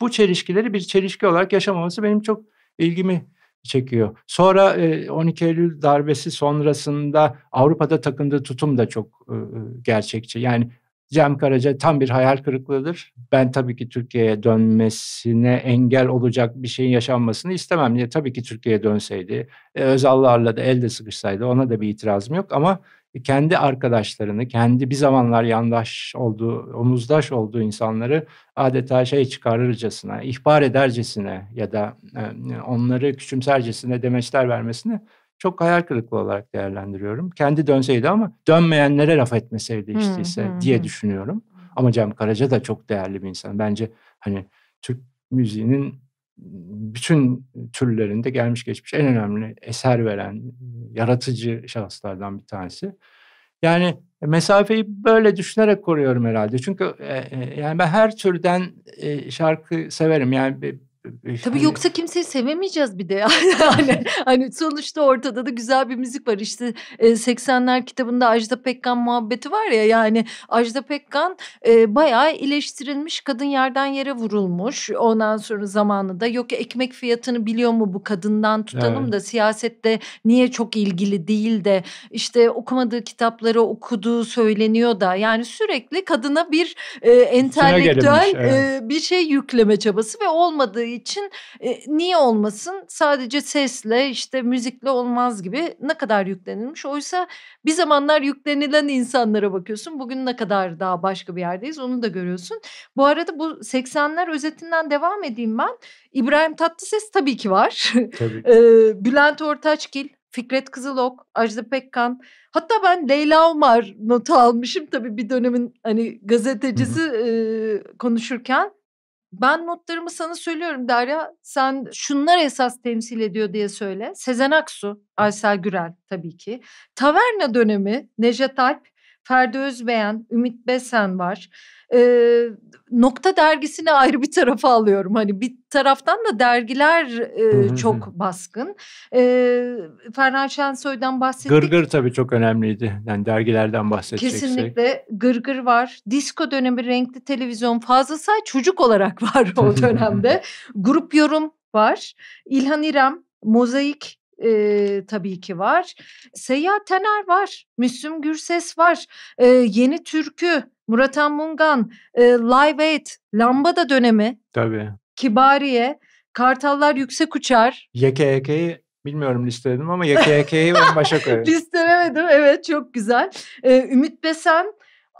bu çelişkileri bir çelişki olarak yaşamaması benim çok ilgimi çekiyor. Sonra 12 e, Eylül darbesi sonrasında Avrupa'da takındığı tutum da çok e, e, gerçekçi. Yani Cem Karaca tam bir hayal kırıklığıdır. Ben tabii ki Türkiye'ye dönmesine engel olacak bir şeyin yaşanmasını istemem. Ya, tabii ki Türkiye'ye dönseydi, e, Özallarla da elde sıkışsaydı ona da bir itirazım yok. Ama kendi arkadaşlarını, kendi bir zamanlar yandaş olduğu, omuzdaş olduğu insanları adeta şey çıkarırcasına, ihbar edercesine ya da e, onları küçümsercesine demeçler vermesini çok hayal kırıklığı olarak değerlendiriyorum. Kendi dönseydi ama dönmeyenlere laf etmeseydi hmm, işte hmm, diye düşünüyorum. Ama Cem Karaca da çok değerli bir insan. Bence hani Türk müziğinin bütün türlerinde gelmiş geçmiş en önemli eser veren yaratıcı şahıslardan bir tanesi. Yani e, mesafeyi böyle düşünerek koruyorum herhalde. Çünkü e, e, yani ben her türden e, şarkı severim. Yani işte... Tabii yoksa kimseyi sevemeyeceğiz bir de. yani, hani sonuçta ortada da güzel bir müzik var. İşte 80'ler e, kitabında Ajda Pekkan muhabbeti var ya yani Ajda Pekkan e, bayağı iyileştirilmiş kadın yerden yere vurulmuş. Ondan sonra zamanında yok ya ekmek fiyatını biliyor mu bu kadından tutanım evet. da siyasette niye çok ilgili değil de işte okumadığı kitapları okuduğu söyleniyor da yani sürekli kadına bir e, entelektüel gelmiş, e, evet. e, bir şey yükleme çabası ve olmadığı için e, niye olmasın sadece sesle işte müzikle olmaz gibi ne kadar yüklenilmiş. Oysa bir zamanlar yüklenilen insanlara bakıyorsun bugün ne kadar daha başka bir yerdeyiz onu da görüyorsun. Bu arada bu 80'ler özetinden devam edeyim ben. İbrahim Tatlıses tabii ki var. Tabii. e, Bülent Ortaçgil Fikret Kızılok, Ajda Pekkan. Hatta ben Leyla Omar notu almışım. Tabii bir dönemin hani gazetecisi hı hı. E, konuşurken ben notlarımı sana söylüyorum Derya. Sen şunlar esas temsil ediyor diye söyle. Sezen Aksu, Aysel Gürel tabii ki. Taverna dönemi, Nejat Alp, Ferdi Özbeğen, Ümit Besen var e, Nokta dergisini ayrı bir tarafa alıyorum. Hani bir taraftan da dergiler e, çok baskın. E, Ferhan Şensoy'dan bahsettik. Gırgır gır tabii çok önemliydi. Yani dergilerden bahsedeceksek. Kesinlikle gırgır gır var. Disko dönemi, renkli televizyon fazla say çocuk olarak var o dönemde. Grup yorum var. İlhan İrem, Mozaik, e, tabii ki var. Seyyah Tener var, Müslüm Gürses var, e, Yeni Türkü, Murat Anmungan, e, Live Aid, Lambada dönemi. Tabii. Kibariye, Kartallar Yüksek Uçar. Yeke Yeke'yi bilmiyorum listeledim ama Yeke Yeke'yi ben başa koyarım. Listelemedim evet çok güzel. E, Ümit Besen,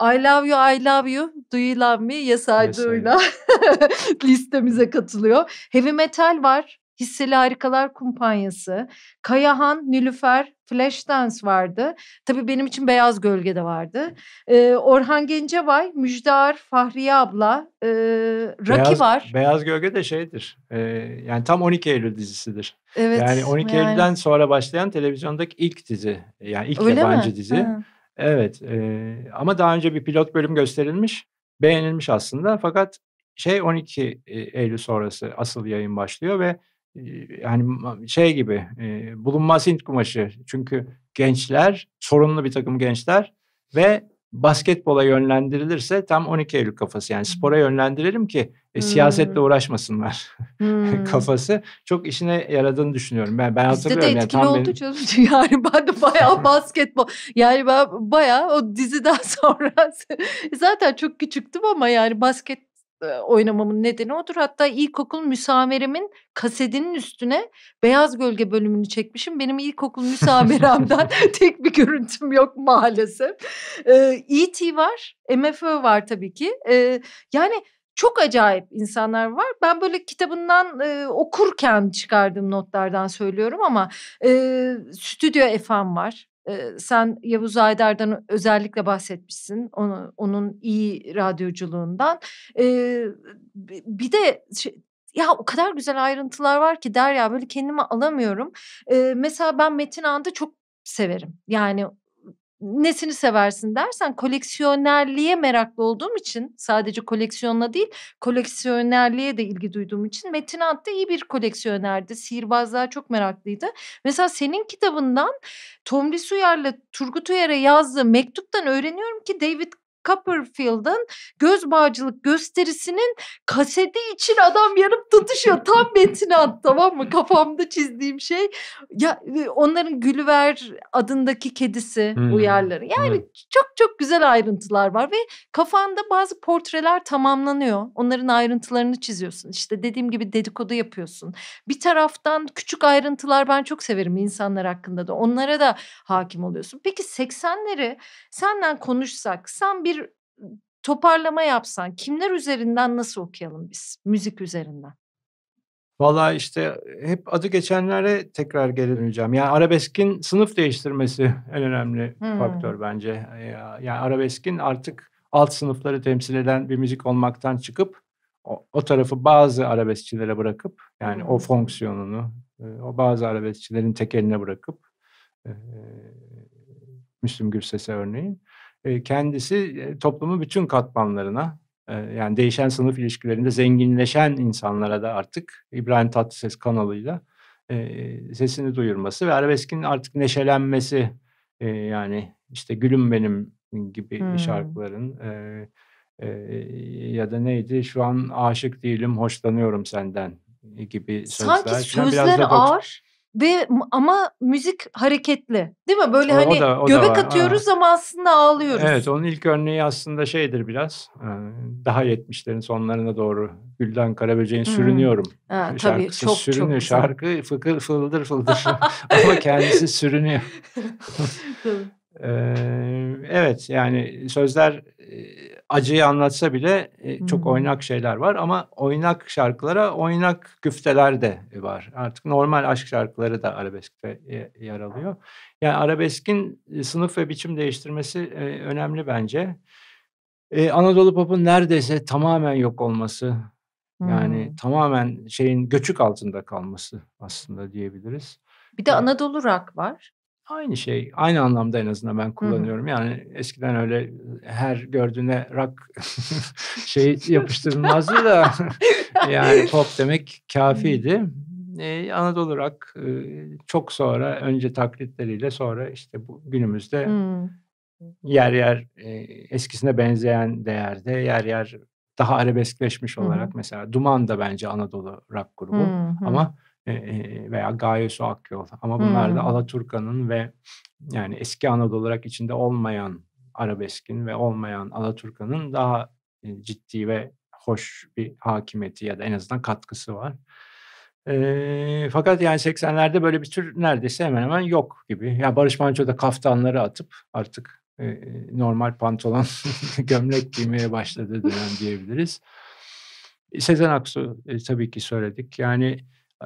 I love you, I love you, do you love me? Yes I do'yla listemize katılıyor. Heavy metal var. Hisseli Harikalar Kumpanyası, Kayahan, Nilüfer, Flashdance vardı. Tabii benim için Beyaz Gölge de vardı. Ee, Orhan Gencebay, Müjdar, Fahriye abla, e, Raki Beyaz, var. Beyaz Gölge de şeydir. E, yani tam 12 Eylül dizisidir. Evet. Yani 12 yani. Eylül'den sonra başlayan televizyondaki ilk dizi. Yani ilk Öyle yabancı mi? dizi. Ha. Evet. E, ama daha önce bir pilot bölüm gösterilmiş. Beğenilmiş aslında. Fakat şey 12 Eylül sonrası asıl yayın başlıyor ve yani şey gibi e, bulunmaz Hint kumaşı. Çünkü gençler, sorunlu bir takım gençler ve basketbola yönlendirilirse tam 12 Eylül kafası. Yani spora hmm. yönlendirelim ki e, siyasetle hmm. uğraşmasınlar hmm. kafası. Çok işine yaradığını düşünüyorum. Ben, ben Bizde hatırlıyorum. de etkili yani, tam oldu benim... canım. Yani ben de bayağı basketbol. Yani ben bayağı o diziden sonra zaten çok küçüktüm ama yani basket oynamamın nedeni odur. Hatta ilkokul müsamerimin kasedinin üstüne Beyaz Gölge bölümünü çekmişim. Benim ilkokul müsameremden tek bir görüntüm yok maalesef. Ee, E.T. var, MFÖ var tabii ki. Ee, yani çok acayip insanlar var. Ben böyle kitabından e, okurken çıkardığım notlardan söylüyorum ama e, Stüdyo FM m'm var sen Yavuz Aydar'dan özellikle bahsetmişsin. Onu, onun iyi radyoculuğundan. Ee, bir de şey, ya o kadar güzel ayrıntılar var ki der ya böyle kendimi alamıyorum. Ee, mesela ben Metin And'ı çok severim. Yani nesini seversin dersen koleksiyonerliğe meraklı olduğum için sadece koleksiyonla değil koleksiyonerliğe de ilgi duyduğum için Metin Ant da iyi bir koleksiyonerdi. Sihirbazlığa çok meraklıydı. Mesela senin kitabından Tomris Uyar'la Turgut Uyar'a yazdığı mektuptan öğreniyorum ki David Copperfield'ın göz bağcılık gösterisinin kaseti için adam yanıp tutuşuyor. Tam metini at tamam mı? Kafamda çizdiğim şey. Ya onların Gülüver adındaki kedisi hmm. uyarları. Yani hmm. çok çok güzel ayrıntılar var ve kafanda bazı portreler tamamlanıyor. Onların ayrıntılarını çiziyorsun. İşte dediğim gibi dedikodu yapıyorsun. Bir taraftan küçük ayrıntılar ben çok severim insanlar hakkında da. Onlara da hakim oluyorsun. Peki 80'leri senden konuşsak sen bir toparlama yapsan kimler üzerinden nasıl okuyalım biz müzik üzerinden? Valla işte hep adı geçenlere tekrar geri döneceğim. Yani arabeskin sınıf değiştirmesi en önemli hmm. faktör bence. Yani arabeskin artık alt sınıfları temsil eden bir müzik olmaktan çıkıp o, o tarafı bazı arabeskçilere bırakıp yani hmm. o fonksiyonunu e, o bazı arabeskçilerin tekeline bırakıp e, e, Müslüm Gürses'e örneğin kendisi toplumu bütün katmanlarına yani değişen sınıf ilişkilerinde zenginleşen insanlara da artık İbrahim Tatlıses kanalıyla sesini duyurması ve arabeskin artık neşelenmesi yani işte gülüm benim gibi hmm. şarkıların ya da neydi şu an aşık değilim hoşlanıyorum senden gibi sözler. Sanki sözler biraz da ağır ve ama müzik hareketli değil mi? Böyle o, hani o da, o göbek da atıyoruz Aa. ama aslında ağlıyoruz. Evet onun ilk örneği aslında şeydir biraz e, daha 70'lerin sonlarına doğru Gülden Karaböcek'in hmm. Sürünüyorum ha, şarkısı çok, sürünüyor. Çok Şarkı fıkır fıldır fıldır ama kendisi sürünüyor. evet yani sözler acıyı anlatsa bile e, çok hmm. oynak şeyler var ama oynak şarkılara oynak güfteler de var. Artık normal aşk şarkıları da arabeskte e, yer alıyor. Yani arabeskin e, sınıf ve biçim değiştirmesi e, önemli bence. E, Anadolu pop'un neredeyse tamamen yok olması yani hmm. tamamen şeyin göçük altında kalması aslında diyebiliriz. Bir de Anadolu rock var. Aynı şey. Aynı anlamda en azından ben kullanıyorum. Hı-hı. Yani eskiden öyle e, her gördüğüne rak şey yapıştırılmazdı da yani pop demek kafiydi. Ee, Anadolu rak e, çok sonra önce taklitleriyle sonra işte bu günümüzde Hı-hı. yer yer e, eskisine benzeyen değerde yer yer daha arabeskleşmiş Hı-hı. olarak mesela Duman da bence Anadolu rak grubu Hı-hı. ama e, e, veya Gayesu Akyol. Ama bunlar hmm. da Alaturka'nın ve yani eski Anadolu olarak içinde olmayan arabeskin ve olmayan Alaturka'nın daha e, ciddi ve hoş bir hakimiyeti ya da en azından katkısı var. E, fakat yani 80'lerde böyle bir tür neredeyse hemen hemen yok gibi. Ya yani Barış Manço da kaftanları atıp artık e, normal pantolon gömlek giymeye başladı dönem diyebiliriz. Sezen Aksu e, tabii ki söyledik. Yani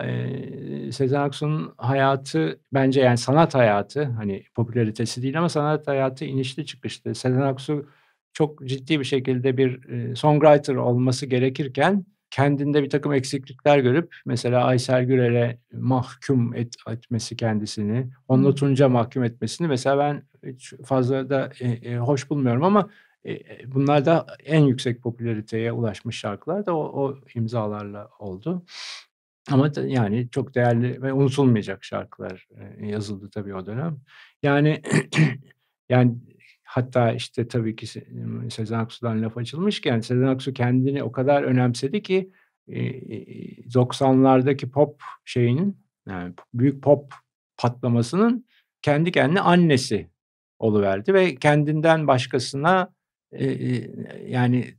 e, Sezen Aksu'nun hayatı bence yani sanat hayatı hani popülaritesi değil ama sanat hayatı inişli çıkışlı. Sezen Aksu çok ciddi bir şekilde bir e, songwriter olması gerekirken kendinde bir takım eksiklikler görüp mesela Aysel Gürel'e mahkum et, etmesi kendisini, Onla Tunca mahkum etmesini mesela ben hiç fazla da e, e, hoş bulmuyorum ama e, e bunlar da en yüksek popülariteye ulaşmış şarkılar da o, o imzalarla oldu. Ama yani çok değerli ve unutulmayacak şarkılar yazıldı tabii o dönem. Yani yani hatta işte tabii ki Sezen Aksu'dan laf açılmışken Sezen Aksu kendini o kadar önemsedi ki 90'lardaki pop şeyinin yani büyük pop patlamasının kendi kendine annesi oluverdi ve kendinden başkasına yani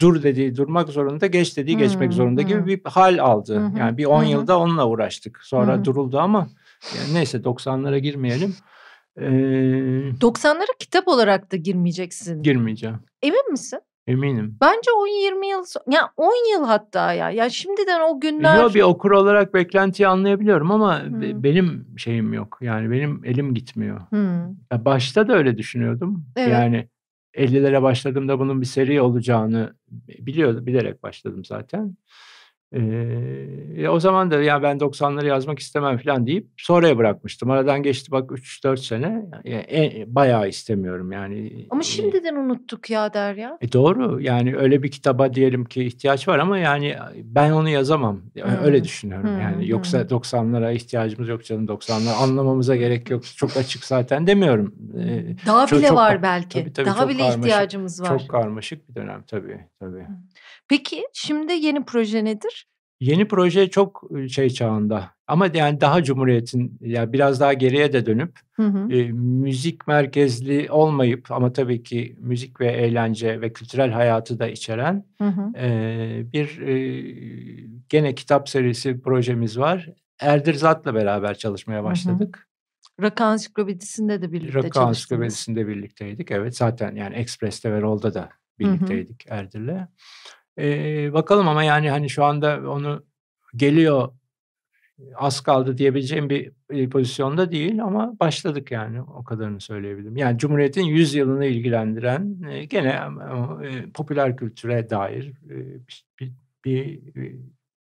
dur dediği durmak zorunda, geç dediği hmm. geçmek zorunda gibi hmm. bir hal aldı. Hmm. Yani bir 10 hmm. yılda onunla uğraştık. Sonra hmm. duruldu ama yani neyse 90'lara girmeyelim. Ee, 90'lara kitap olarak da girmeyeceksin. Girmeyeceğim. Emin misin? Eminim. Bence 10-20 yıl, yani 10 yıl hatta ya. Yani şimdiden o günler... Yok bir okur olarak beklentiyi anlayabiliyorum ama hmm. benim şeyim yok. Yani benim elim gitmiyor. Hmm. Ya başta da öyle düşünüyordum. Evet. Yani 50'lere başladığımda bunun bir seri olacağını biliyordu, bilerek başladım zaten. Ee, o zaman da ya ben 90'ları yazmak istemem falan deyip sonraya bırakmıştım. Aradan geçti bak 3-4 sene. Yani, e, e, bayağı istemiyorum yani. Ama şimdiden e, unuttuk ya Derya. E doğru yani öyle bir kitaba diyelim ki ihtiyaç var ama yani ben onu yazamam. Hmm. Öyle düşünüyorum hmm. yani. Yoksa 90'lara ihtiyacımız yok canım 90'lar anlamamıza gerek yok. Çok açık zaten demiyorum. Ee, Daha çok, bile çok, var belki. Tabii, tabii, Daha bile karmaşık, ihtiyacımız var. Çok karmaşık bir dönem tabii tabii. Hmm. Peki şimdi yeni proje nedir? Yeni proje çok şey çağında ama yani daha cumhuriyetin yani biraz daha geriye de dönüp hı hı. E, müzik merkezli olmayıp ama tabii ki müzik ve eğlence ve kültürel hayatı da içeren hı hı. E, bir e, gene kitap serisi projemiz var. Erdir Zat'la beraber çalışmaya başladık. Hı hı. Rock Ansiklopedisi'nde de birlikte Rock Ansiklopedisi'nde birlikteydik. Evet zaten yani Express'te ve Roll'da da birlikteydik Erdir'le. E, bakalım ama yani hani şu anda onu geliyor az kaldı diyebileceğim bir pozisyonda değil ama başladık yani o kadarını söyleyebilirim. Yani Cumhuriyet'in 100 yılını ilgilendiren gene popüler kültüre dair bir, bir, bir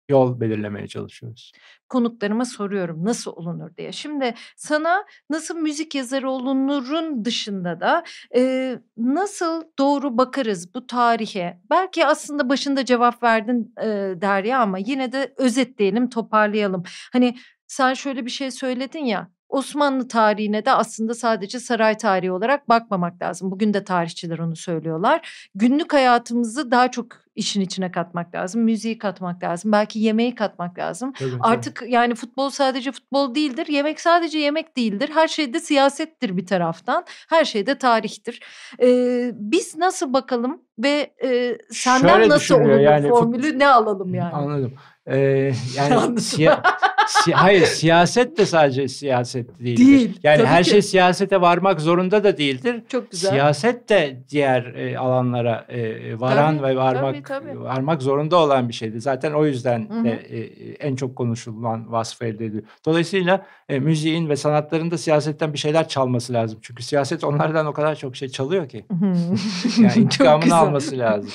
yol belirlemeye çalışıyoruz. Konuklarıma soruyorum nasıl olunur diye. Şimdi sana nasıl müzik yazarı olunurun dışında da e, nasıl doğru bakarız bu tarihe? Belki aslında başında cevap verdin e, Derya ama yine de özetleyelim, toparlayalım. Hani sen şöyle bir şey söyledin ya Osmanlı tarihine de aslında sadece saray tarihi olarak bakmamak lazım. Bugün de tarihçiler onu söylüyorlar. Günlük hayatımızı daha çok işin içine katmak lazım. Müziği katmak lazım. Belki yemeği katmak lazım. Tabii, Artık tabii. yani futbol sadece futbol değildir. Yemek sadece yemek değildir. Her şeyde siyasettir bir taraftan. Her şeyde tarihtir. Ee, biz nasıl bakalım ve e, senden Şöyle nasıl olur yani, formülü fut... ne alalım yani? Anladım. Ee, yani siya, si, hayır siyaset de sadece siyaset değildir. Değil. Yani her ki. şey siyasete varmak zorunda da değildir. Çok güzel. Siyaset de diğer e, alanlara e, varan tabii, ve varmak tabii, tabii. varmak zorunda olan bir şeydi. Zaten o yüzden Hı-hı. de e, en çok konuşulan vasfı elde ediyor. Dolayısıyla e, müziğin ve sanatların da siyasetten bir şeyler çalması lazım. Çünkü siyaset onlardan o kadar çok şey çalıyor ki. Hı-hı. yani intikamını alması lazım.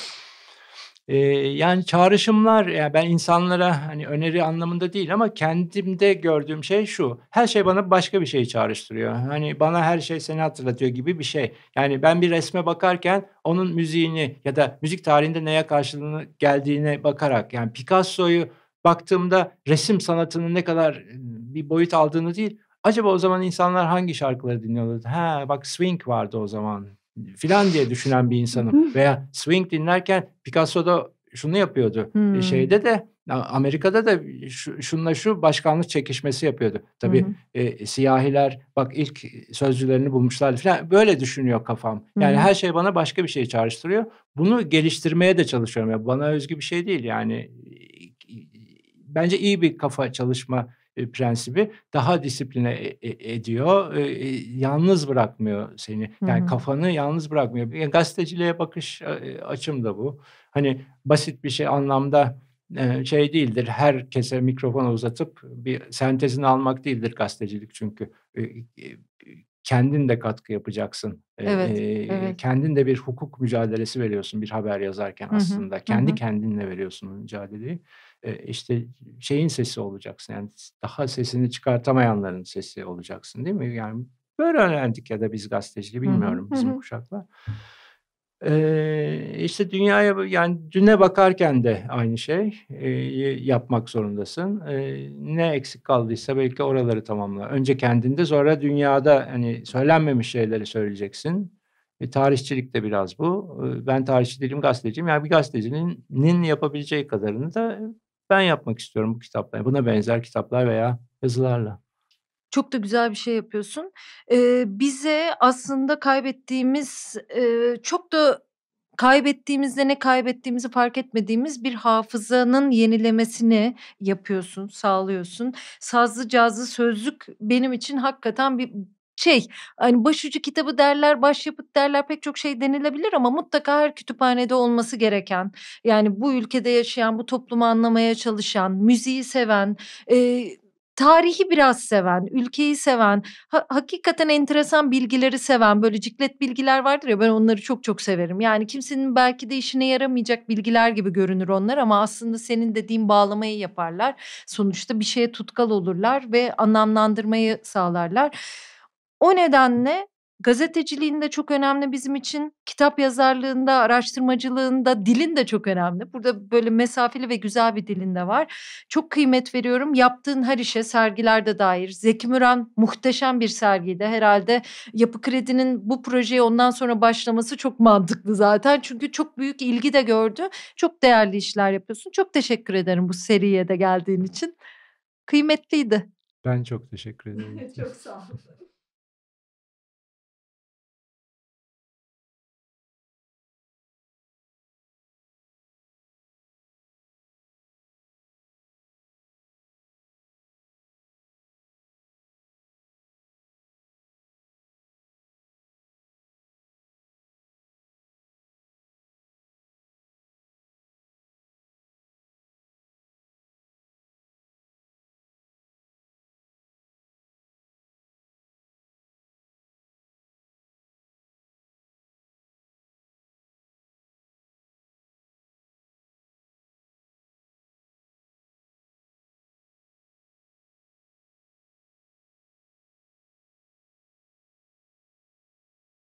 Ee, yani çağrışımlar yani ben insanlara hani öneri anlamında değil ama kendimde gördüğüm şey şu. Her şey bana başka bir şey çağrıştırıyor. Hani bana her şey seni hatırlatıyor gibi bir şey. Yani ben bir resme bakarken onun müziğini ya da müzik tarihinde neye karşılığını geldiğine bakarak yani Picasso'yu baktığımda resim sanatının ne kadar ıı, bir boyut aldığını değil acaba o zaman insanlar hangi şarkıları dinliyorlardı? Ha bak swing vardı o zaman filan diye düşünen bir insanım. Veya swing dinlerken Picasso'da şunu yapıyordu. E, hmm. Şeyde de Amerika'da da şunla şu başkanlık çekişmesi yapıyordu. Tabii hmm. e, siyahiler bak ilk sözcülerini bulmuşlar falan böyle düşünüyor kafam. Yani hmm. her şey bana başka bir şey çağrıştırıyor. Bunu geliştirmeye de çalışıyorum. Yani bana özgü bir şey değil yani. Bence iyi bir kafa çalışma e, prensibi daha disipline e, e ediyor. E, e, yalnız bırakmıyor seni. Yani Hı-hı. kafanı yalnız bırakmıyor. Yani gazeteciliğe bakış e, açım da bu. Hani basit bir şey anlamda e, şey değildir. Herkese mikrofonu uzatıp bir sentezini almak değildir gazetecilik çünkü. E, e, kendin de katkı yapacaksın. Evet, ee, evet. Kendin de bir hukuk mücadelesi veriyorsun bir haber yazarken aslında. Hı hı, Kendi hı. kendinle veriyorsun mücadeleyi işte şeyin sesi olacaksın. Yani daha sesini çıkartamayanların sesi olacaksın değil mi? Yani böyle öğrendik ya da biz gazeteci bilmiyorum bizim hı kuşaklar. Ee, işte dünyaya yani düne bakarken de aynı şey ee, yapmak zorundasın. Ee, ne eksik kaldıysa belki oraları tamamla. Önce kendinde sonra dünyada hani söylenmemiş şeyleri söyleyeceksin. E, tarihçilik de biraz bu. E, ben tarihçi değilim gazeteciyim. Yani bir gazetecinin nin yapabileceği kadarını da ben yapmak istiyorum bu kitapları, Buna benzer kitaplar veya yazılarla. Çok da güzel bir şey yapıyorsun. Ee, bize aslında kaybettiğimiz e, çok da kaybettiğimizde ne kaybettiğimizi fark etmediğimiz bir hafızanın yenilemesini yapıyorsun, sağlıyorsun. Sazlı cazlı sözlük benim için hakikaten bir şey hani başucu kitabı derler, başyapıt derler pek çok şey denilebilir ama mutlaka her kütüphanede olması gereken yani bu ülkede yaşayan, bu toplumu anlamaya çalışan, müziği seven, e, tarihi biraz seven, ülkeyi seven, ha- hakikaten enteresan bilgileri seven böyle ciklet bilgiler vardır ya ben onları çok çok severim. Yani kimsenin belki de işine yaramayacak bilgiler gibi görünür onlar ama aslında senin dediğin bağlamayı yaparlar. Sonuçta bir şeye tutkal olurlar ve anlamlandırmayı sağlarlar. O nedenle gazeteciliğinde çok önemli bizim için. Kitap yazarlığında, araştırmacılığında dilin de çok önemli. Burada böyle mesafeli ve güzel bir dilin de var. Çok kıymet veriyorum. Yaptığın her işe sergilerde dair. Zeki Müren muhteşem bir sergiydi. Herhalde Yapı Kredi'nin bu projeye ondan sonra başlaması çok mantıklı zaten. Çünkü çok büyük ilgi de gördü. Çok değerli işler yapıyorsun. Çok teşekkür ederim bu seriye de geldiğin için. Kıymetliydi. Ben çok teşekkür ederim. çok sağ olun.